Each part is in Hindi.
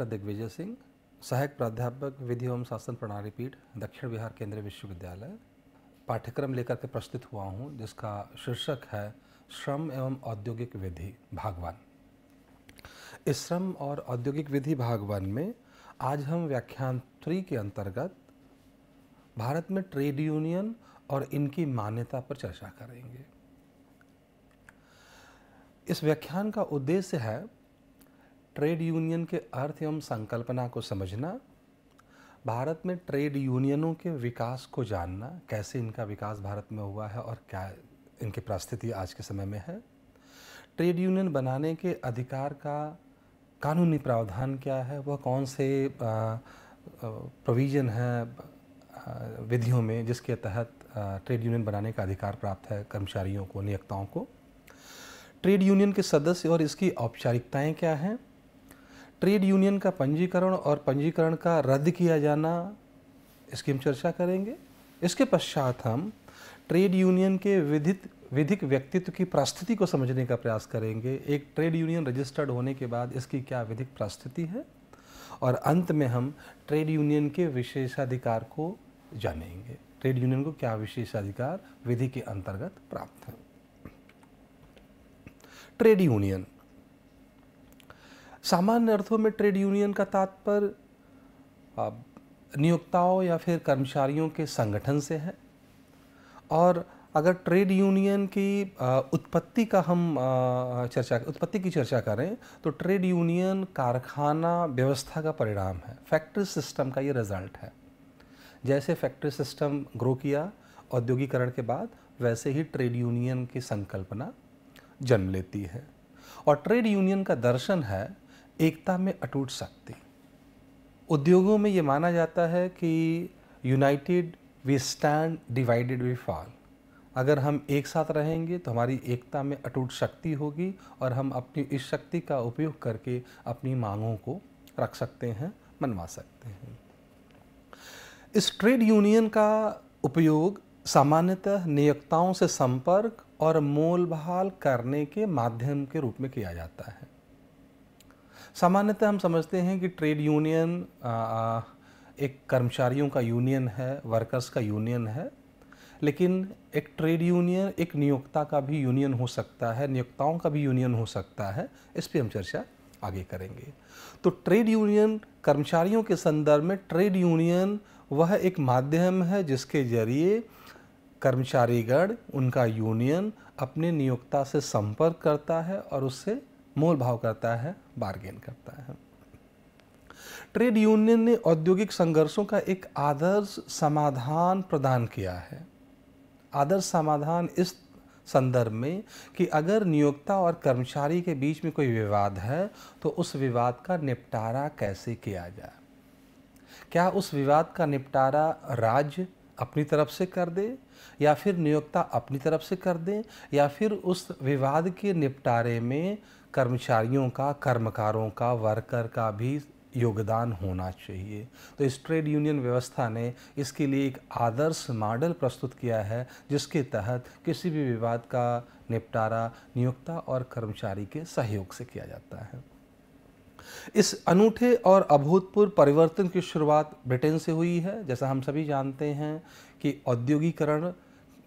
डॉक्टर दिग्विजय सिंह सहायक प्राध्यापक विधि एवं शासन प्रणाली पीठ दक्षिण बिहार केंद्रीय विश्वविद्यालय पाठ्यक्रम लेकर के प्रस्तुत हुआ हूँ जिसका शीर्षक है श्रम एवं औद्योगिक विधि भागवान इस श्रम और औद्योगिक विधि भागवान में आज हम व्याख्यान थ्री के अंतर्गत भारत में ट्रेड यूनियन और इनकी मान्यता पर चर्चा करेंगे इस व्याख्यान का उद्देश्य है ट्रेड यूनियन के अर्थ एवं संकल्पना को समझना भारत में ट्रेड यूनियनों के विकास को जानना कैसे इनका विकास भारत में हुआ है और क्या इनकी परिस्थिति आज के समय में है ट्रेड यूनियन बनाने के अधिकार का कानूनी प्रावधान क्या है वह कौन से प्रोविज़न है विधियों में जिसके तहत ट्रेड यूनियन बनाने का अधिकार प्राप्त है कर्मचारियों को नियोक्ताओं को ट्रेड यूनियन के सदस्य और इसकी औपचारिकताएं क्या हैं ट्रेड यूनियन का पंजीकरण और पंजीकरण का रद्द किया जाना इसकी हम चर्चा करेंगे इसके पश्चात हम ट्रेड यूनियन के विधित विधिक व्यक्तित्व की प्रस्थिति को समझने का प्रयास करेंगे एक ट्रेड यूनियन रजिस्टर्ड होने के बाद इसकी क्या विधिक प्रस्थिति है और अंत में हम ट्रेड यूनियन के विशेषाधिकार को जानेंगे ट्रेड यूनियन को क्या विशेषाधिकार विधि के अंतर्गत प्राप्त हैं ट्रेड यूनियन सामान्य अर्थों में ट्रेड यूनियन का तात्पर्य नियोक्ताओं या फिर कर्मचारियों के संगठन से है और अगर ट्रेड यूनियन की उत्पत्ति का हम चर्चा उत्पत्ति की चर्चा करें तो ट्रेड यूनियन कारखाना व्यवस्था का परिणाम है फैक्ट्री सिस्टम का ये रिज़ल्ट है जैसे फैक्ट्री सिस्टम ग्रो किया औद्योगिकरण के बाद वैसे ही ट्रेड यूनियन की संकल्पना जन्म लेती है और ट्रेड यूनियन का दर्शन है एकता में अटूट शक्ति उद्योगों में ये माना जाता है कि united we stand divided we fall अगर हम एक साथ रहेंगे तो हमारी एकता में अटूट शक्ति होगी और हम अपनी इस शक्ति का उपयोग करके अपनी मांगों को रख सकते हैं मनवा सकते हैं इस ट्रेड यूनियन का उपयोग सामान्यतः नियोक्ताओं से संपर्क और मोलभाल करने के माध्यम के रूप में किया जाता है सामान्यतः हम समझते हैं कि ट्रेड यूनियन एक कर्मचारियों का यूनियन है वर्कर्स का यूनियन है लेकिन एक ट्रेड यूनियन एक नियोक्ता का भी यूनियन हो सकता है नियोक्ताओं का भी यूनियन हो सकता है इस पर हम चर्चा आगे करेंगे तो ट्रेड यूनियन कर्मचारियों के संदर्भ में ट्रेड यूनियन वह एक माध्यम है जिसके जरिए कर्मचारीगण उनका यूनियन अपने नियोक्ता से संपर्क करता है और उससे मोल भाव करता है बार्गेन करता है ट्रेड यूनियन ने औद्योगिक संघर्षों का एक आदर्श समाधान प्रदान किया है आदर्श समाधान इस संदर्भ में कि अगर नियोक्ता और कर्मचारी के बीच में कोई विवाद है तो उस विवाद का निपटारा कैसे किया जाए क्या उस विवाद का निपटारा राज्य अपनी तरफ से कर दे या फिर नियोक्ता अपनी तरफ से कर दें या फिर उस विवाद के निपटारे में कर्मचारियों का कर्मकारों का वर्कर का भी योगदान होना चाहिए तो इस ट्रेड यूनियन व्यवस्था ने इसके लिए एक आदर्श मॉडल प्रस्तुत किया है जिसके तहत किसी भी विवाद का निपटारा नियोक्ता और कर्मचारी के सहयोग से किया जाता है इस अनूठे और अभूतपूर्व परिवर्तन की शुरुआत ब्रिटेन से हुई है जैसा हम सभी जानते हैं कि औद्योगिकरण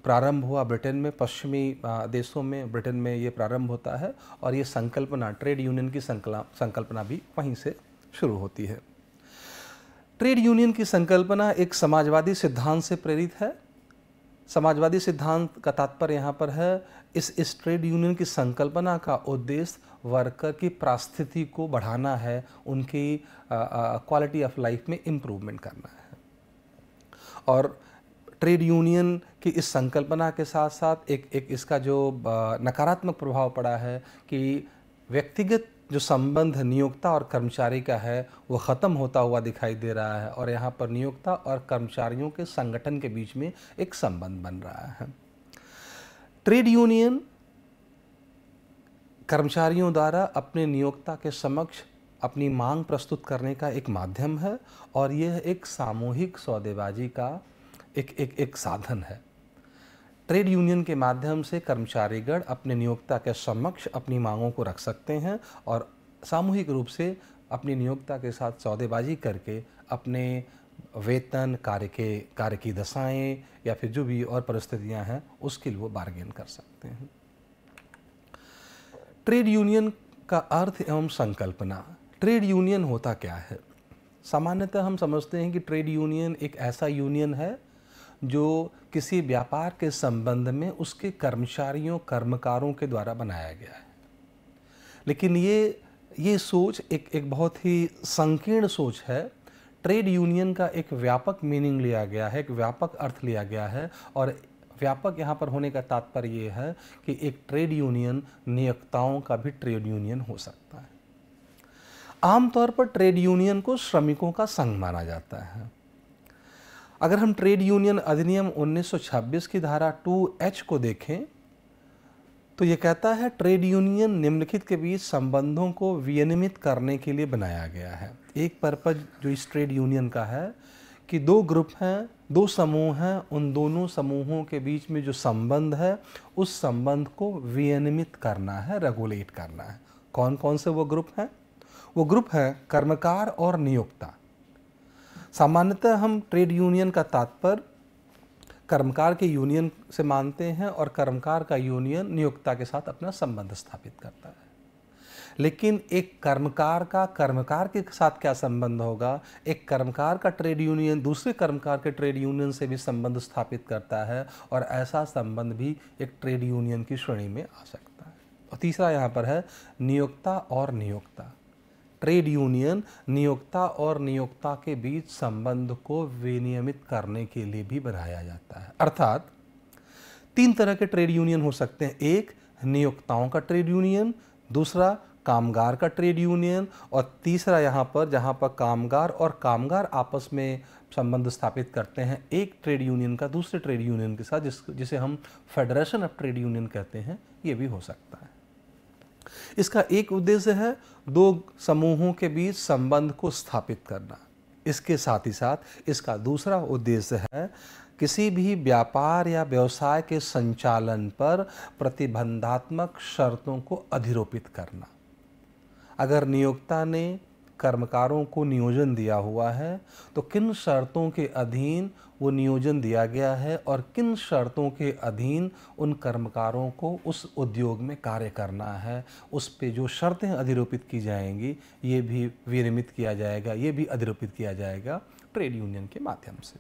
प्रारंभ हुआ ब्रिटेन में पश्चिमी देशों में ब्रिटेन में ये प्रारंभ होता है और ये संकल्पना ट्रेड यूनियन की संकल्पना भी वहीं से शुरू होती है ट्रेड यूनियन की संकल्पना एक समाजवादी सिद्धांत से प्रेरित है समाजवादी सिद्धांत का तात्पर्य यहाँ पर है इस इस ट्रेड यूनियन की संकल्पना का उद्देश्य वर्कर की प्रास्थिति को बढ़ाना है उनकी क्वालिटी ऑफ लाइफ में इम्प्रूवमेंट करना है और ट्रेड यूनियन की इस संकल्पना के साथ साथ एक एक इसका जो नकारात्मक प्रभाव पड़ा है कि व्यक्तिगत जो संबंध नियोक्ता और कर्मचारी का है वो ख़त्म होता हुआ दिखाई दे रहा है और यहाँ पर नियोक्ता और कर्मचारियों के संगठन के बीच में एक संबंध बन रहा है ट्रेड यूनियन कर्मचारियों द्वारा अपने नियोक्ता के समक्ष अपनी मांग प्रस्तुत करने का एक माध्यम है और यह एक सामूहिक सौदेबाजी का एक एक एक साधन है ट्रेड यूनियन के माध्यम से कर्मचारीगण अपने नियोक्ता के समक्ष अपनी मांगों को रख सकते हैं और सामूहिक रूप से अपने नियोक्ता के साथ सौदेबाजी करके अपने वेतन कार्य के कार्य की दशाएं या फिर जो भी और परिस्थितियां हैं उसके लिए वो बार्गेन कर सकते हैं ट्रेड यूनियन का अर्थ एवं संकल्पना ट्रेड यूनियन होता क्या है सामान्यतः हम समझते हैं कि ट्रेड यूनियन एक ऐसा यूनियन है जो किसी व्यापार के संबंध में उसके कर्मचारियों कर्मकारों के द्वारा बनाया गया है लेकिन ये ये सोच एक एक बहुत ही संकीर्ण सोच है ट्रेड यूनियन का एक व्यापक मीनिंग लिया गया है एक व्यापक अर्थ लिया गया है और व्यापक यहाँ पर होने का तात्पर्य यह है कि एक ट्रेड यूनियन नियोक्ताओं का भी ट्रेड यूनियन हो सकता है आमतौर पर ट्रेड यूनियन को श्रमिकों का संघ माना जाता है अगर हम ट्रेड यूनियन अधिनियम 1926 की धारा 2H को देखें तो यह कहता है ट्रेड यूनियन निम्नलिखित के बीच संबंधों को विनियमित करने के लिए बनाया गया है एक पर्पज जो इस ट्रेड यूनियन का है कि दो ग्रुप हैं दो समूह हैं उन दोनों समूहों के बीच में जो संबंध है उस संबंध को विनियमित करना है रेगुलेट करना है कौन कौन से वो ग्रुप हैं वो ग्रुप है कर्मकार और नियोक्ता सामान्यतः हम ट्रेड यूनियन का तात्पर्य कर्मकार के यूनियन से मानते हैं और कर्मकार का यूनियन नियोक्ता के साथ अपना संबंध स्थापित करता है लेकिन एक कर्मकार का कर्मकार के साथ क्या संबंध होगा एक कर्मकार का ट्रेड यूनियन दूसरे कर्मकार के ट्रेड यूनियन से भी संबंध स्थापित करता है और ऐसा संबंध भी एक ट्रेड यूनियन की श्रेणी में आ सकता है और तीसरा यहाँ पर है नियोक्ता और नियोक्ता ट्रेड यूनियन नियोक्ता और नियोक्ता के बीच संबंध को विनियमित करने के लिए भी बनाया जाता है अर्थात तीन तरह के ट्रेड यूनियन हो सकते हैं एक नियोक्ताओं का ट्रेड यूनियन दूसरा कामगार का ट्रेड यूनियन और तीसरा यहाँ पर जहाँ पर कामगार और कामगार आपस में संबंध स्थापित करते हैं एक ट्रेड यूनियन का दूसरे ट्रेड यूनियन के साथ जिस जिसे हम फेडरेशन ऑफ ट्रेड यूनियन कहते हैं ये भी हो सकता है इसका एक उद्देश्य है दो समूहों के बीच संबंध को स्थापित करना इसके साथ ही साथ इसका दूसरा उद्देश्य है किसी भी व्यापार या व्यवसाय के संचालन पर प्रतिबंधात्मक शर्तों को अधिरोपित करना अगर नियोक्ता ने कर्मकारों को नियोजन दिया हुआ है तो किन शर्तों के अधीन वो नियोजन दिया गया है और किन शर्तों के अधीन उन कर्मकारों को उस उद्योग में कार्य करना है उस पे जो शर्तें अधिरोपित की जाएंगी ये भी विनियमित किया जाएगा ये भी अधिरोपित किया जाएगा ट्रेड यूनियन के माध्यम से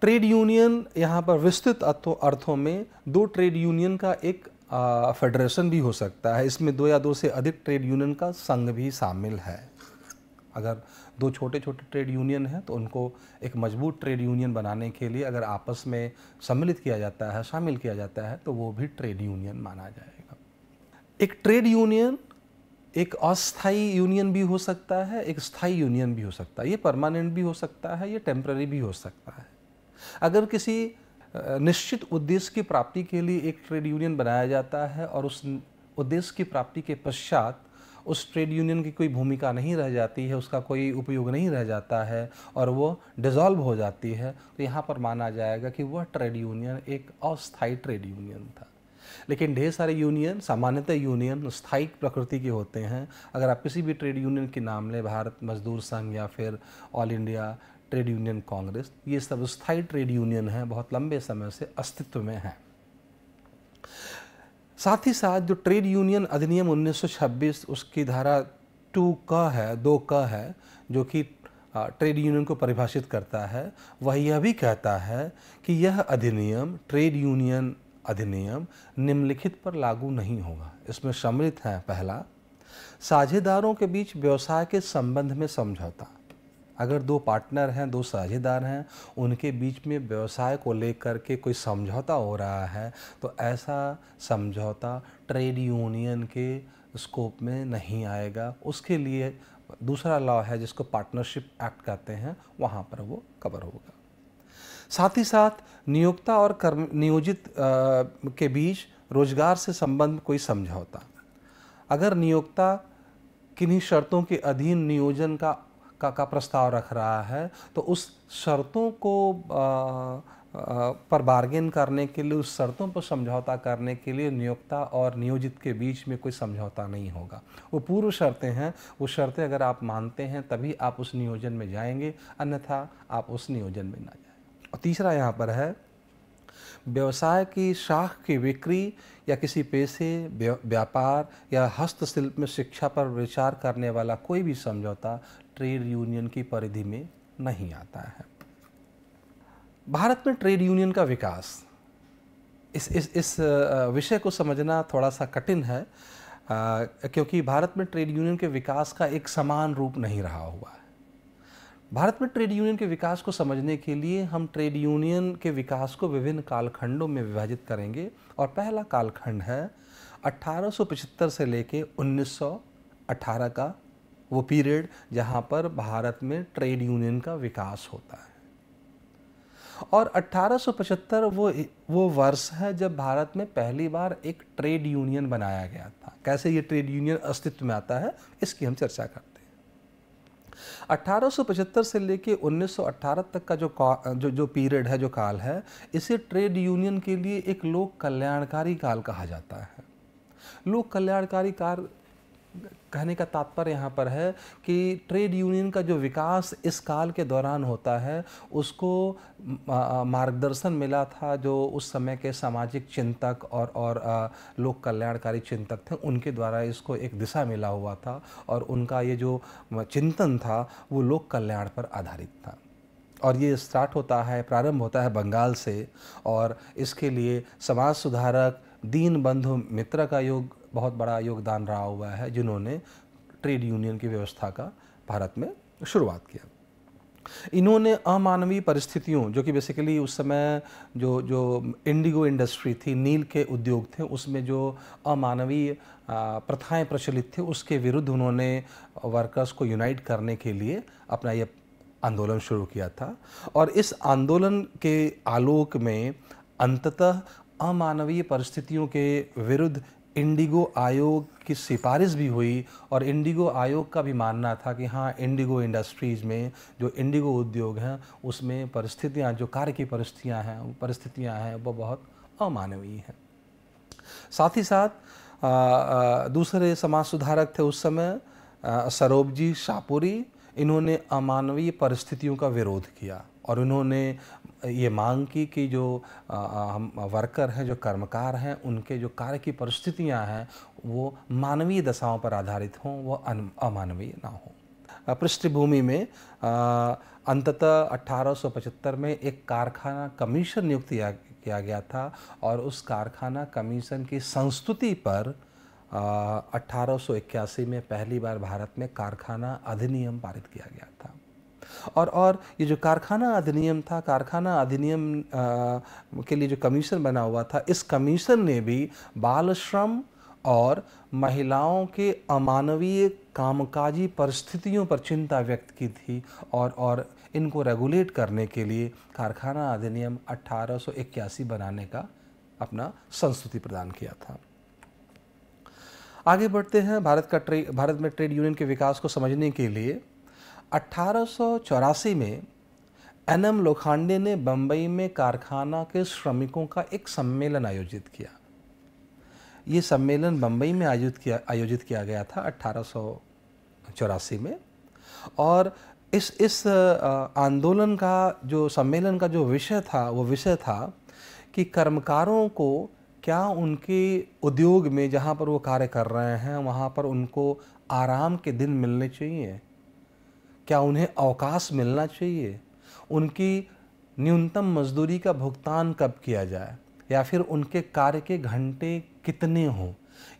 ट्रेड यूनियन यहाँ पर विस्तृत अर्थों में दो ट्रेड यूनियन का एक फेडरेशन भी हो सकता है इसमें दो या दो से अधिक ट्रेड यूनियन का संघ भी शामिल है अगर दो छोटे छोटे ट्रेड यूनियन हैं तो उनको एक मजबूत ट्रेड यूनियन बनाने के लिए अगर आपस में सम्मिलित किया जाता है शामिल किया जाता है तो वो भी ट्रेड यूनियन माना जाएगा एक ट्रेड यूनियन एक अस्थाई यूनियन भी हो सकता है एक स्थायी यूनियन भी हो सकता है ये परमानेंट भी हो सकता है ये टेम्प्ररी भी हो सकता है अगर किसी निश्चित उद्देश्य की प्राप्ति के लिए एक ट्रेड यूनियन बनाया जाता है और उस उद्देश्य की प्राप्ति के पश्चात उस ट्रेड यूनियन की कोई भूमिका नहीं रह जाती है उसका कोई उपयोग नहीं रह जाता है और वो डिजॉल्व हो जाती है तो यहाँ पर माना जाएगा कि वह ट्रेड यूनियन एक अस्थायी ट्रेड यूनियन था लेकिन ढेर सारे यूनियन सामान्यतः यूनियन स्थायी प्रकृति के होते हैं अगर आप किसी भी ट्रेड यूनियन के नाम लें भारत मजदूर संघ या फिर All India Trade Union Congress ये सब स्थायी ट्रेड यूनियन हैं बहुत लंबे समय से अस्तित्व में हैं साथ ही साथ जो ट्रेड यूनियन अधिनियम 1926 उसकी धारा टू का है दो का है जो कि ट्रेड यूनियन को परिभाषित करता है वह यह भी कहता है कि यह अधिनियम ट्रेड यूनियन अधिनियम निम्नलिखित पर लागू नहीं होगा इसमें सम्मिलित हैं पहला साझेदारों के बीच व्यवसाय के संबंध में समझौता अगर दो पार्टनर हैं दो साझेदार हैं उनके बीच में व्यवसाय को लेकर के कोई समझौता हो रहा है तो ऐसा समझौता ट्रेड यूनियन के स्कोप में नहीं आएगा उसके लिए दूसरा लॉ है जिसको पार्टनरशिप एक्ट कहते हैं वहाँ पर वो कवर होगा साथ ही साथ नियोक्ता और कर्म नियोजित के बीच रोजगार से संबंध कोई समझौता अगर नियोक्ता किन्हीं शर्तों के अधीन नियोजन का का का प्रस्ताव रख रहा है तो उस शर्तों को आ, पर बार्गेन करने के लिए उस शर्तों पर समझौता करने के लिए नियोक्ता और नियोजित के बीच में कोई समझौता नहीं होगा वो पूर्व शर्तें हैं वो शर्तें अगर आप मानते हैं तभी आप उस नियोजन में जाएंगे अन्यथा आप उस नियोजन में ना जाए और तीसरा यहाँ पर है व्यवसाय की शाख की बिक्री या किसी पेशे व्यापार या हस्तशिल्प में शिक्षा पर विचार करने वाला कोई भी समझौता ट्रेड यूनियन की परिधि में नहीं आता है भारत में ट्रेड यूनियन का विकास इस इस इस विषय को समझना थोड़ा सा कठिन है आ, क्योंकि भारत में ट्रेड यूनियन के विकास का एक समान रूप नहीं रहा हुआ है भारत में ट्रेड यूनियन के विकास को समझने के लिए हम ट्रेड यूनियन के विकास को विभिन्न कालखंडों में विभाजित करेंगे और पहला कालखंड है अट्ठारह से लेके 1918 का वो पीरियड जहाँ पर भारत में ट्रेड यूनियन का विकास होता है और 1875 वो वो वर्ष है जब भारत में पहली बार एक ट्रेड यूनियन बनाया गया था कैसे ये ट्रेड यूनियन अस्तित्व में आता है इसकी हम चर्चा करते हैं 1875 से लेके 1918 तक का जो जो जो पीरियड है जो काल है इसे ट्रेड यूनियन के लिए एक लोक कल्याणकारी काल कहा जाता है लोक कल्याणकारी काल कहने का तात्पर्य यहाँ पर है कि ट्रेड यूनियन का जो विकास इस काल के दौरान होता है उसको मार्गदर्शन मिला था जो उस समय के सामाजिक चिंतक और और लोक कल्याणकारी चिंतक थे उनके द्वारा इसको एक दिशा मिला हुआ था और उनका ये जो चिंतन था वो लोक कल्याण पर आधारित था और ये स्टार्ट होता है प्रारंभ होता है बंगाल से और इसके लिए समाज सुधारक दीन बंधु मित्र का योग बहुत बड़ा योगदान रहा हुआ है जिन्होंने ट्रेड यूनियन की व्यवस्था का भारत में शुरुआत किया इन्होंने अमानवीय परिस्थितियों जो कि बेसिकली उस समय जो जो इंडिगो इंडस्ट्री थी नील के उद्योग थे उसमें जो अमानवीय प्रथाएं प्रचलित थी उसके विरुद्ध उन्होंने वर्कर्स को यूनाइट करने के लिए अपना यह आंदोलन शुरू किया था और इस आंदोलन के आलोक में अंततः अमानवीय परिस्थितियों के विरुद्ध इंडिगो आयोग की सिफारिश भी हुई और इंडिगो आयोग का भी मानना था कि हाँ इंडिगो इंडस्ट्रीज़ में जो इंडिगो उद्योग हैं उसमें परिस्थितियाँ जो कार्य की परिस्थितियाँ हैं परिस्थितियाँ हैं वो बहुत अमानवीय हैं साथ ही साथ आ, आ, दूसरे समाज सुधारक थे उस समय सरोब जी शाहपुरी इन्होंने अमानवीय परिस्थितियों का विरोध किया और उन्होंने ये मांग की कि जो हम वर्कर हैं जो कर्मकार हैं उनके जो कार्य की परिस्थितियां हैं वो मानवीय दशाओं पर आधारित हों वो अमानवीय ना हों पृष्ठभूमि में अंततः अठारह में एक कारखाना कमीशन नियुक्त किया गया था और उस कारखाना कमीशन की संस्तुति पर अठारह में पहली बार भारत में कारखाना अधिनियम पारित किया गया था और और ये जो कारखाना अधिनियम था कारखाना अधिनियम के लिए जो कमीशन बना हुआ था इस कमीशन ने भी बाल श्रम और महिलाओं के अमानवीय कामकाजी परिस्थितियों पर चिंता व्यक्त की थी और और इनको रेगुलेट करने के लिए कारखाना अधिनियम 1881 बनाने का अपना संस्तुति प्रदान किया था आगे बढ़ते हैं भारत का ट्रे भारत में ट्रेड यूनियन के विकास को समझने के लिए अट्ठारह में एन एम लोखांडे ने बम्बई में कारखाना के श्रमिकों का एक सम्मेलन आयोजित किया ये सम्मेलन बम्बई में आयोजित किया आयोजित किया गया था अट्ठारह में और इस इस आंदोलन का जो सम्मेलन का जो विषय था वो विषय था कि कर्मकारों को क्या उनके उद्योग में जहाँ पर वो कार्य कर रहे हैं वहाँ पर उनको आराम के दिन मिलने चाहिए क्या उन्हें अवकाश मिलना चाहिए उनकी न्यूनतम मजदूरी का भुगतान कब किया जाए या फिर उनके कार्य के घंटे कितने हों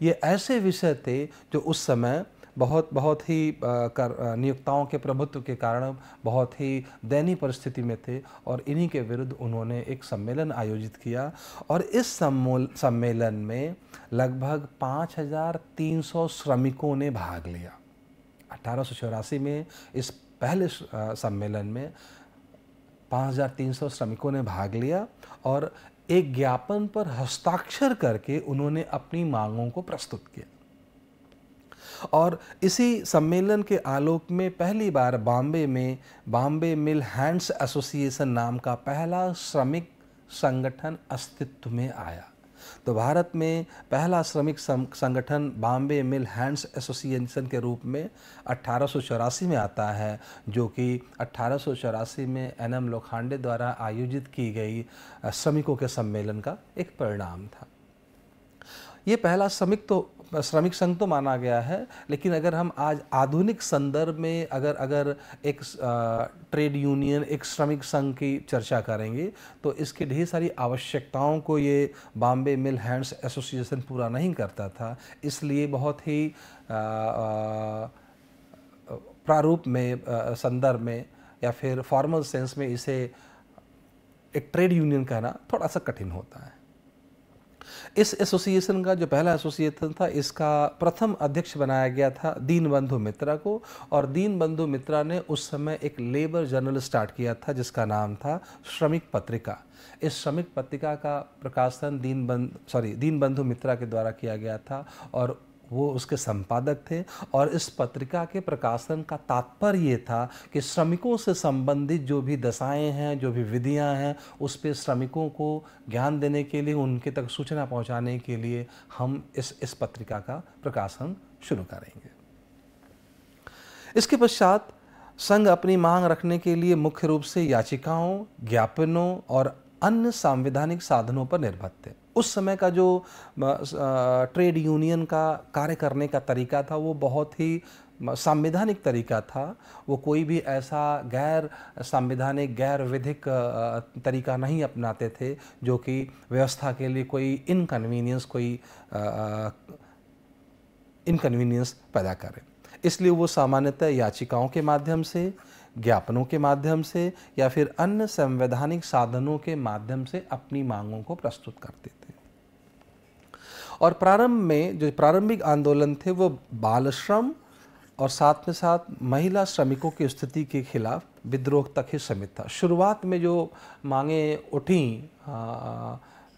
ये ऐसे विषय थे जो उस समय बहुत बहुत ही कर नियोक्ताओं के प्रभुत्व के कारण बहुत ही दयनीय परिस्थिति में थे और इन्हीं के विरुद्ध उन्होंने एक सम्मेलन आयोजित किया और इस सम्मेलन में लगभग 5,300 श्रमिकों ने भाग लिया अठारह में इस पहले सम्मेलन में 5,300 श्रमिकों ने भाग लिया और एक ज्ञापन पर हस्ताक्षर करके उन्होंने अपनी मांगों को प्रस्तुत किया और इसी सम्मेलन के आलोक में पहली बार बॉम्बे में बॉम्बे मिल हैंड्स एसोसिएशन नाम का पहला श्रमिक संगठन अस्तित्व में आया तो भारत में पहला श्रमिक संगठन बॉम्बे मिल हैंड्स एसोसिएशन के रूप में अट्ठारह में आता है जो कि अट्ठारह में एन एम लोखांडे द्वारा आयोजित की गई श्रमिकों के सम्मेलन का एक परिणाम था ये पहला श्रमिक तो श्रमिक संघ तो माना गया है लेकिन अगर हम आज आधुनिक संदर्भ में अगर अगर एक ट्रेड यूनियन एक श्रमिक संघ की चर्चा करेंगे तो इसके ढेर सारी आवश्यकताओं को ये बॉम्बे मिल हैंड्स एसोसिएशन पूरा नहीं करता था इसलिए बहुत ही प्रारूप में संदर्भ में या फिर फॉर्मल सेंस में इसे एक ट्रेड यूनियन कहना थोड़ा सा कठिन होता है इस एसोसिएशन का जो पहला एसोसिएशन था इसका प्रथम अध्यक्ष बनाया गया था दीनबंधु मित्रा को और दीनबंधु मित्रा ने उस समय एक लेबर जर्नल स्टार्ट किया था जिसका नाम था श्रमिक पत्रिका इस श्रमिक पत्रिका का प्रकाशन दीनबंध सॉरी दीनबंधु मित्रा के द्वारा किया गया था और वो उसके संपादक थे और इस पत्रिका के प्रकाशन का तात्पर्य ये था कि श्रमिकों से संबंधित जो भी दशाएं हैं जो भी विधियां हैं उस पर श्रमिकों को ज्ञान देने के लिए उनके तक सूचना पहुंचाने के लिए हम इस इस पत्रिका का प्रकाशन शुरू करेंगे इसके पश्चात संघ अपनी मांग रखने के लिए मुख्य रूप से याचिकाओं ज्ञापनों और अन्य संवैधानिक साधनों पर निर्भर थे उस समय का जो ट्रेड यूनियन का कार्य करने का तरीका था वो बहुत ही संवैधानिक तरीका था वो कोई भी ऐसा गैर संवैधानिक गैर विधिक तरीका नहीं अपनाते थे जो कि व्यवस्था के लिए कोई इनकन्वीनियंस कोई इनकन्वीनियंस पैदा करे इसलिए वो सामान्यतः याचिकाओं के माध्यम से ज्ञापनों के माध्यम से या फिर अन्य संवैधानिक साधनों के माध्यम से अपनी मांगों को प्रस्तुत करते थे और प्रारंभ में जो प्रारंभिक आंदोलन थे वो बाल श्रम और साथ में साथ महिला श्रमिकों की स्थिति के खिलाफ विद्रोह तक ही सीमित था शुरुआत में जो मांगे उठी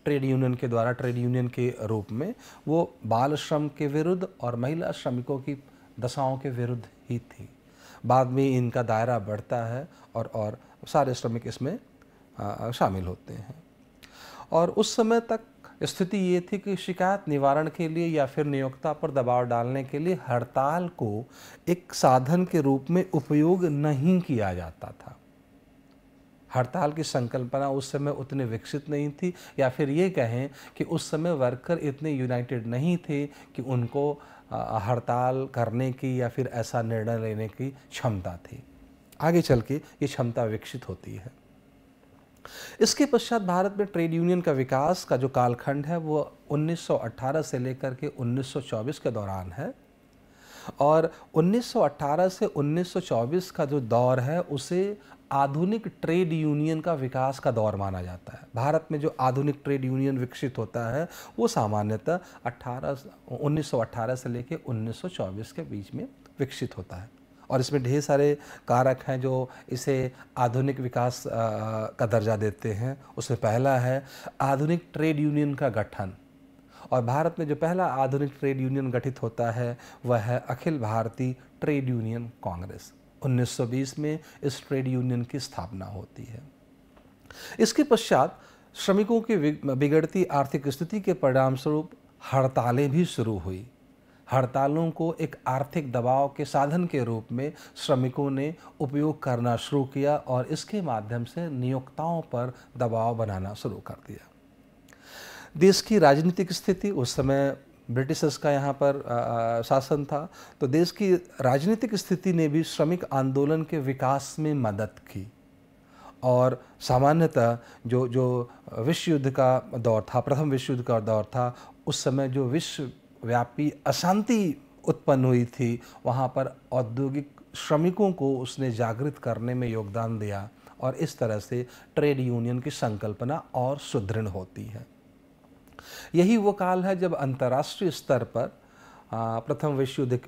ट्रेड यूनियन के द्वारा ट्रेड यूनियन के रूप में वो बाल श्रम के विरुद्ध और महिला श्रमिकों की दशाओं के विरुद्ध ही थी बाद में इनका दायरा बढ़ता है और और सारे श्रमिक इसमें शामिल होते हैं और उस समय तक स्थिति ये थी कि शिकायत निवारण के लिए या फिर नियोक्ता पर दबाव डालने के लिए हड़ताल को एक साधन के रूप में उपयोग नहीं किया जाता था हड़ताल की संकल्पना उस समय उतनी विकसित नहीं थी या फिर ये कहें कि उस समय वर्कर इतने यूनाइटेड नहीं थे कि उनको हड़ताल करने की या फिर ऐसा निर्णय लेने की क्षमता थी आगे चल के ये क्षमता विकसित होती है इसके पश्चात भारत में ट्रेड यूनियन का विकास का जो कालखंड है वो 1918 से लेकर के 1924 के दौरान है और 1918 से 1924 का जो दौर है उसे आधुनिक ट्रेड यूनियन का विकास का दौर माना जाता है भारत में जो आधुनिक ट्रेड यूनियन विकसित होता है वो सामान्यतः 18 1918 से लेकर 1924 के बीच में विकसित होता है और इसमें ढेर सारे कारक हैं जो इसे आधुनिक विकास का दर्जा देते हैं उसमें पहला है आधुनिक ट्रेड यूनियन का गठन और भारत में जो पहला आधुनिक ट्रेड यूनियन गठित होता है वह है अखिल भारतीय ट्रेड यूनियन कांग्रेस 1920 में इस ट्रेड यूनियन की स्थापना होती है इसके पश्चात श्रमिकों की बिगड़ती आर्थिक स्थिति के परिणामस्वरूप हड़तालें भी शुरू हुई हड़तालों को एक आर्थिक दबाव के साधन के रूप में श्रमिकों ने उपयोग करना शुरू किया और इसके माध्यम से नियोक्ताओं पर दबाव बनाना शुरू कर दिया देश की राजनीतिक स्थिति उस समय ब्रिटिशर्स का यहाँ पर शासन था तो देश की राजनीतिक स्थिति ने भी श्रमिक आंदोलन के विकास में मदद की और सामान्यतः जो जो विश्व युद्ध का दौर था प्रथम विश्व युद्ध का दौर था उस समय जो विश्व व्यापी अशांति उत्पन्न हुई थी वहाँ पर औद्योगिक श्रमिकों को उसने जागृत करने में योगदान दिया और इस तरह से ट्रेड यूनियन की संकल्पना और सुदृढ़ होती है यही वो काल है जब अंतर्राष्ट्रीय स्तर पर प्रथम विश्व युद्ध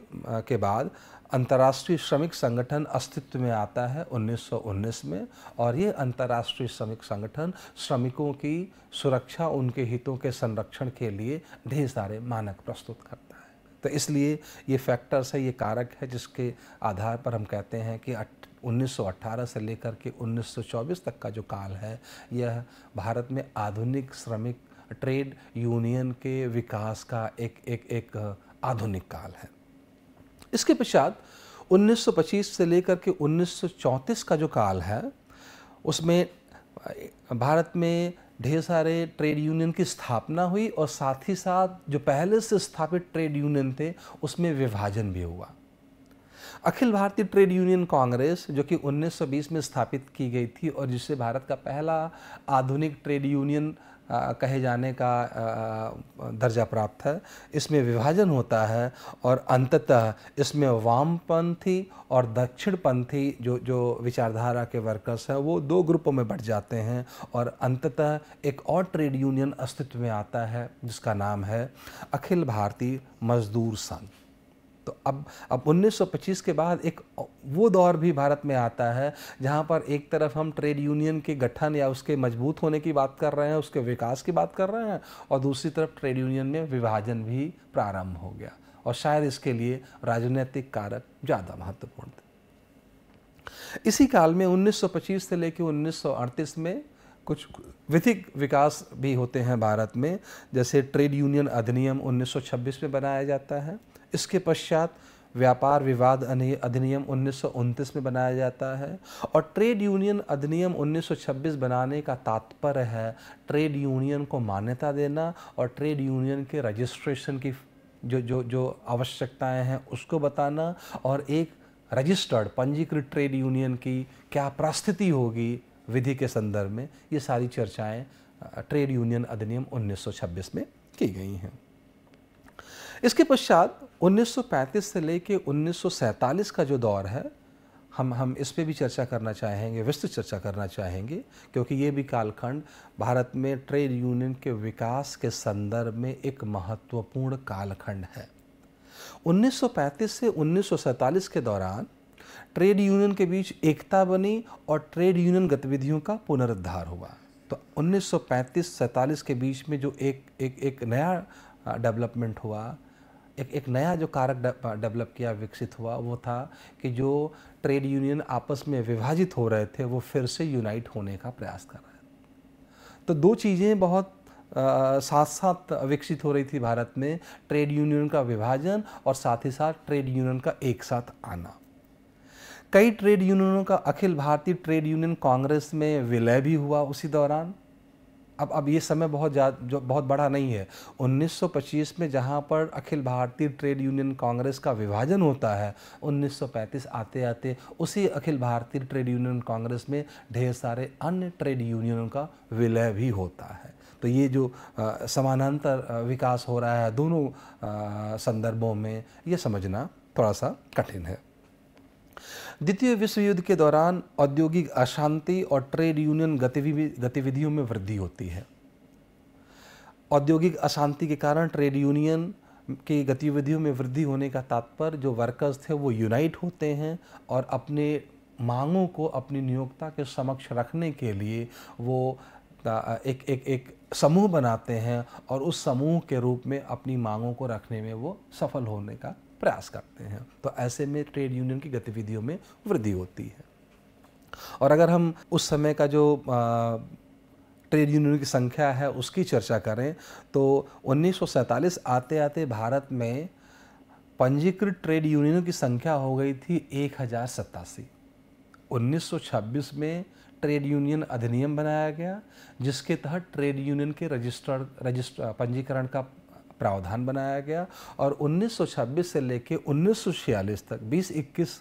के बाद अंतर्राष्ट्रीय श्रमिक संगठन अस्तित्व में आता है 1919 में और ये अंतर्राष्ट्रीय श्रमिक संगठन श्रमिकों की सुरक्षा उनके हितों के संरक्षण के लिए ढेर सारे मानक प्रस्तुत करता है तो इसलिए ये फैक्टर्स है ये कारक है जिसके आधार पर हम कहते हैं कि 1918 से लेकर के 1924 तक का जो काल है यह भारत में आधुनिक श्रमिक ट्रेड यूनियन के विकास का एक एक एक आधुनिक काल है इसके पश्चात 1925 से लेकर के 1934 का जो काल है उसमें भारत में ढेर सारे ट्रेड यूनियन की स्थापना हुई और साथ ही साथ जो पहले से स्थापित ट्रेड यूनियन थे उसमें विभाजन भी हुआ अखिल भारतीय ट्रेड यूनियन कांग्रेस जो कि 1920 में स्थापित की गई थी और जिसे भारत का पहला आधुनिक ट्रेड यूनियन कहे जाने का दर्जा प्राप्त है इसमें विभाजन होता है और अंततः इसमें वामपंथी और दक्षिणपंथी जो जो विचारधारा के वर्कर्स हैं वो दो ग्रुपों में बढ़ जाते हैं और अंततः एक और ट्रेड यूनियन अस्तित्व में आता है जिसका नाम है अखिल भारतीय मजदूर संघ तो अब अब 1925 के बाद एक वो दौर भी भारत में आता है जहाँ पर एक तरफ हम ट्रेड यूनियन के गठन या उसके मजबूत होने की बात कर रहे हैं उसके विकास की बात कर रहे हैं और दूसरी तरफ ट्रेड यूनियन में विभाजन भी प्रारंभ हो गया और शायद इसके लिए राजनीतिक कारक ज़्यादा महत्वपूर्ण थे इसी काल में 1925 से लेकर 1938 में कुछ विधिक विकास भी होते हैं भारत में जैसे ट्रेड यूनियन अधिनियम 1926 में बनाया जाता है इसके पश्चात व्यापार विवाद अधिनियम उन्नीस में बनाया जाता है और ट्रेड यूनियन अधिनियम 1926 बनाने का तात्पर्य है ट्रेड यूनियन को मान्यता देना और ट्रेड यूनियन के रजिस्ट्रेशन की जो जो जो आवश्यकताएं हैं उसको बताना और एक रजिस्टर्ड पंजीकृत ट्रेड यूनियन की क्या प्रस्थिति होगी विधि के संदर्भ में ये सारी चर्चाएं ट्रेड यूनियन अधिनियम 1926 में की गई हैं इसके पश्चात 1935 से लेके 1947 का जो दौर है हम हम इस पर भी चर्चा करना चाहेंगे विस्तृत चर्चा करना चाहेंगे क्योंकि ये भी कालखंड भारत में ट्रेड यूनियन के विकास के संदर्भ में एक महत्वपूर्ण कालखंड है 1935 से 1947 के दौरान ट्रेड यूनियन के बीच एकता बनी और ट्रेड यूनियन गतिविधियों का पुनरुद्धार हुआ तो 1935 सौ के बीच में जो एक एक एक नया डेवलपमेंट हुआ एक एक नया जो कारक डेवलप किया विकसित हुआ वो था कि जो ट्रेड यूनियन आपस में विभाजित हो रहे थे वो फिर से यूनाइट होने का प्रयास कर रहे थे तो दो चीज़ें बहुत आ, साथ साथ विकसित हो रही थी भारत में ट्रेड यूनियन का विभाजन और साथ ही साथ ट्रेड यूनियन का एक साथ आना कई ट्रेड यूनियनों का अखिल भारतीय ट्रेड यूनियन कांग्रेस में विलय भी हुआ उसी दौरान अब अब ये समय बहुत जो बहुत बड़ा नहीं है 1925 में जहाँ पर अखिल भारतीय ट्रेड यूनियन कांग्रेस का विभाजन होता है 1935 आते आते उसी अखिल भारतीय ट्रेड यूनियन कांग्रेस में ढेर सारे अन्य ट्रेड यूनियनों का विलय भी होता है तो ये जो समानांतर विकास हो रहा है दोनों संदर्भों में ये समझना थोड़ा सा कठिन है द्वितीय विश्व युद्ध के दौरान औद्योगिक अशांति और ट्रेड यूनियन गतिविधियों में वृद्धि होती है औद्योगिक अशांति के कारण ट्रेड यूनियन की गतिविधियों में वृद्धि होने का तात्पर्य जो वर्कर्स थे वो यूनाइट होते हैं और अपने मांगों को अपनी नियोक्ता के समक्ष रखने के लिए वो एक एक एक समूह बनाते हैं और उस समूह के रूप में अपनी मांगों को रखने में वो सफल होने का प्रयास करते हैं तो ऐसे में ट्रेड यूनियन की गतिविधियों में वृद्धि होती है और अगर हम उस समय का जो आ, ट्रेड यूनियन की संख्या है उसकी चर्चा करें तो 1947 आते आते भारत में पंजीकृत ट्रेड यूनियनों की संख्या हो गई थी एक हज़ार सतासी 1926 में ट्रेड यूनियन अधिनियम बनाया गया जिसके तहत ट्रेड यूनियन के रजिस्टर रजिस्टर पंजीकरण का प्रावधान बनाया गया और 1926 से लेकर 1946 तक 20-21